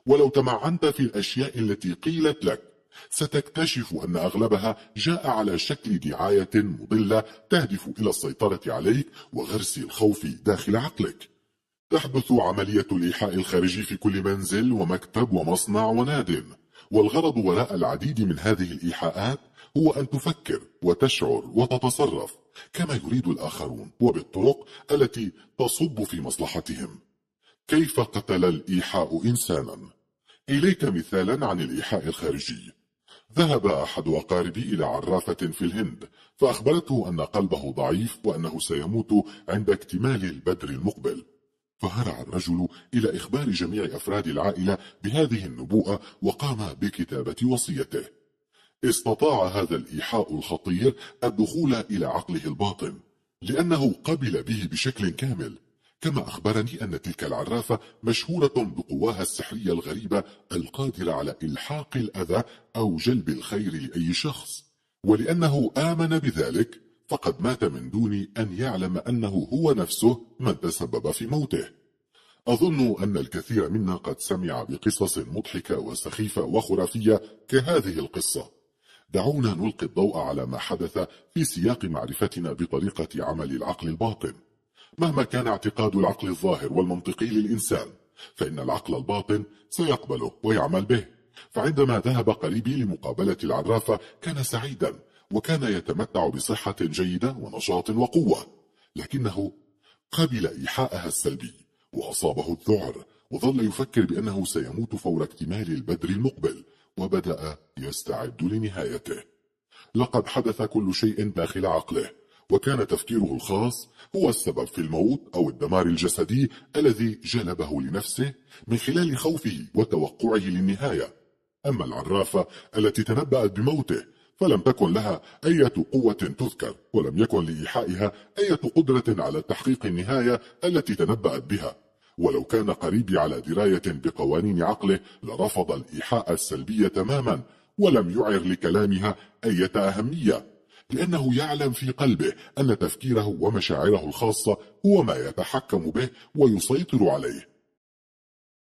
ولو تمعنت في الأشياء التي قيلت لك ستكتشف أن أغلبها جاء على شكل دعاية مضلة تهدف إلى السيطرة عليك وغرس الخوف داخل عقلك تحدث عملية الإيحاء الخارجي في كل منزل ومكتب ومصنع وناد والغرض وراء العديد من هذه الإيحاءات هو أن تفكر وتشعر وتتصرف كما يريد الآخرون وبالطرق التي تصب في مصلحتهم كيف قتل الإيحاء إنسانا؟ إليك مثالا عن الإيحاء الخارجي ذهب أحد أقاربي إلى عرافة في الهند فأخبرته أن قلبه ضعيف وأنه سيموت عند اكتمال البدر المقبل فهرع الرجل إلى إخبار جميع أفراد العائلة بهذه النبوءة وقام بكتابة وصيته استطاع هذا الإيحاء الخطير الدخول إلى عقله الباطن لأنه قبل به بشكل كامل كما أخبرني أن تلك العرافة مشهورة بقواها السحرية الغريبة القادرة على إلحاق الأذى أو جلب الخير لأي شخص ولأنه آمن بذلك فقد مات من دون أن يعلم أنه هو نفسه من تسبب في موته أظن أن الكثير منا قد سمع بقصص مضحكة وسخيفة وخرافية كهذه القصة دعونا نلقي الضوء على ما حدث في سياق معرفتنا بطريقة عمل العقل الباطن مهما كان اعتقاد العقل الظاهر والمنطقي للإنسان فإن العقل الباطن سيقبله ويعمل به فعندما ذهب قريبي لمقابلة العرافة كان سعيدا وكان يتمتع بصحة جيدة ونشاط وقوة لكنه قبل إيحاءها السلبي وأصابه الذعر وظل يفكر بأنه سيموت فور اكتمال البدر المقبل وبدأ يستعد لنهايته لقد حدث كل شيء داخل عقله وكان تفكيره الخاص هو السبب في الموت أو الدمار الجسدي الذي جلبه لنفسه من خلال خوفه وتوقعه للنهاية أما العرافة التي تنبأت بموته فلم تكن لها أي قوة تذكر ولم يكن لإيحائها أي قدرة على تحقيق النهاية التي تنبأت بها ولو كان قريبي على دراية بقوانين عقله لرفض الإيحاء السلبي تماما ولم يعر لكلامها أي أهمية لأنه يعلم في قلبه أن تفكيره ومشاعره الخاصة هو ما يتحكم به ويسيطر عليه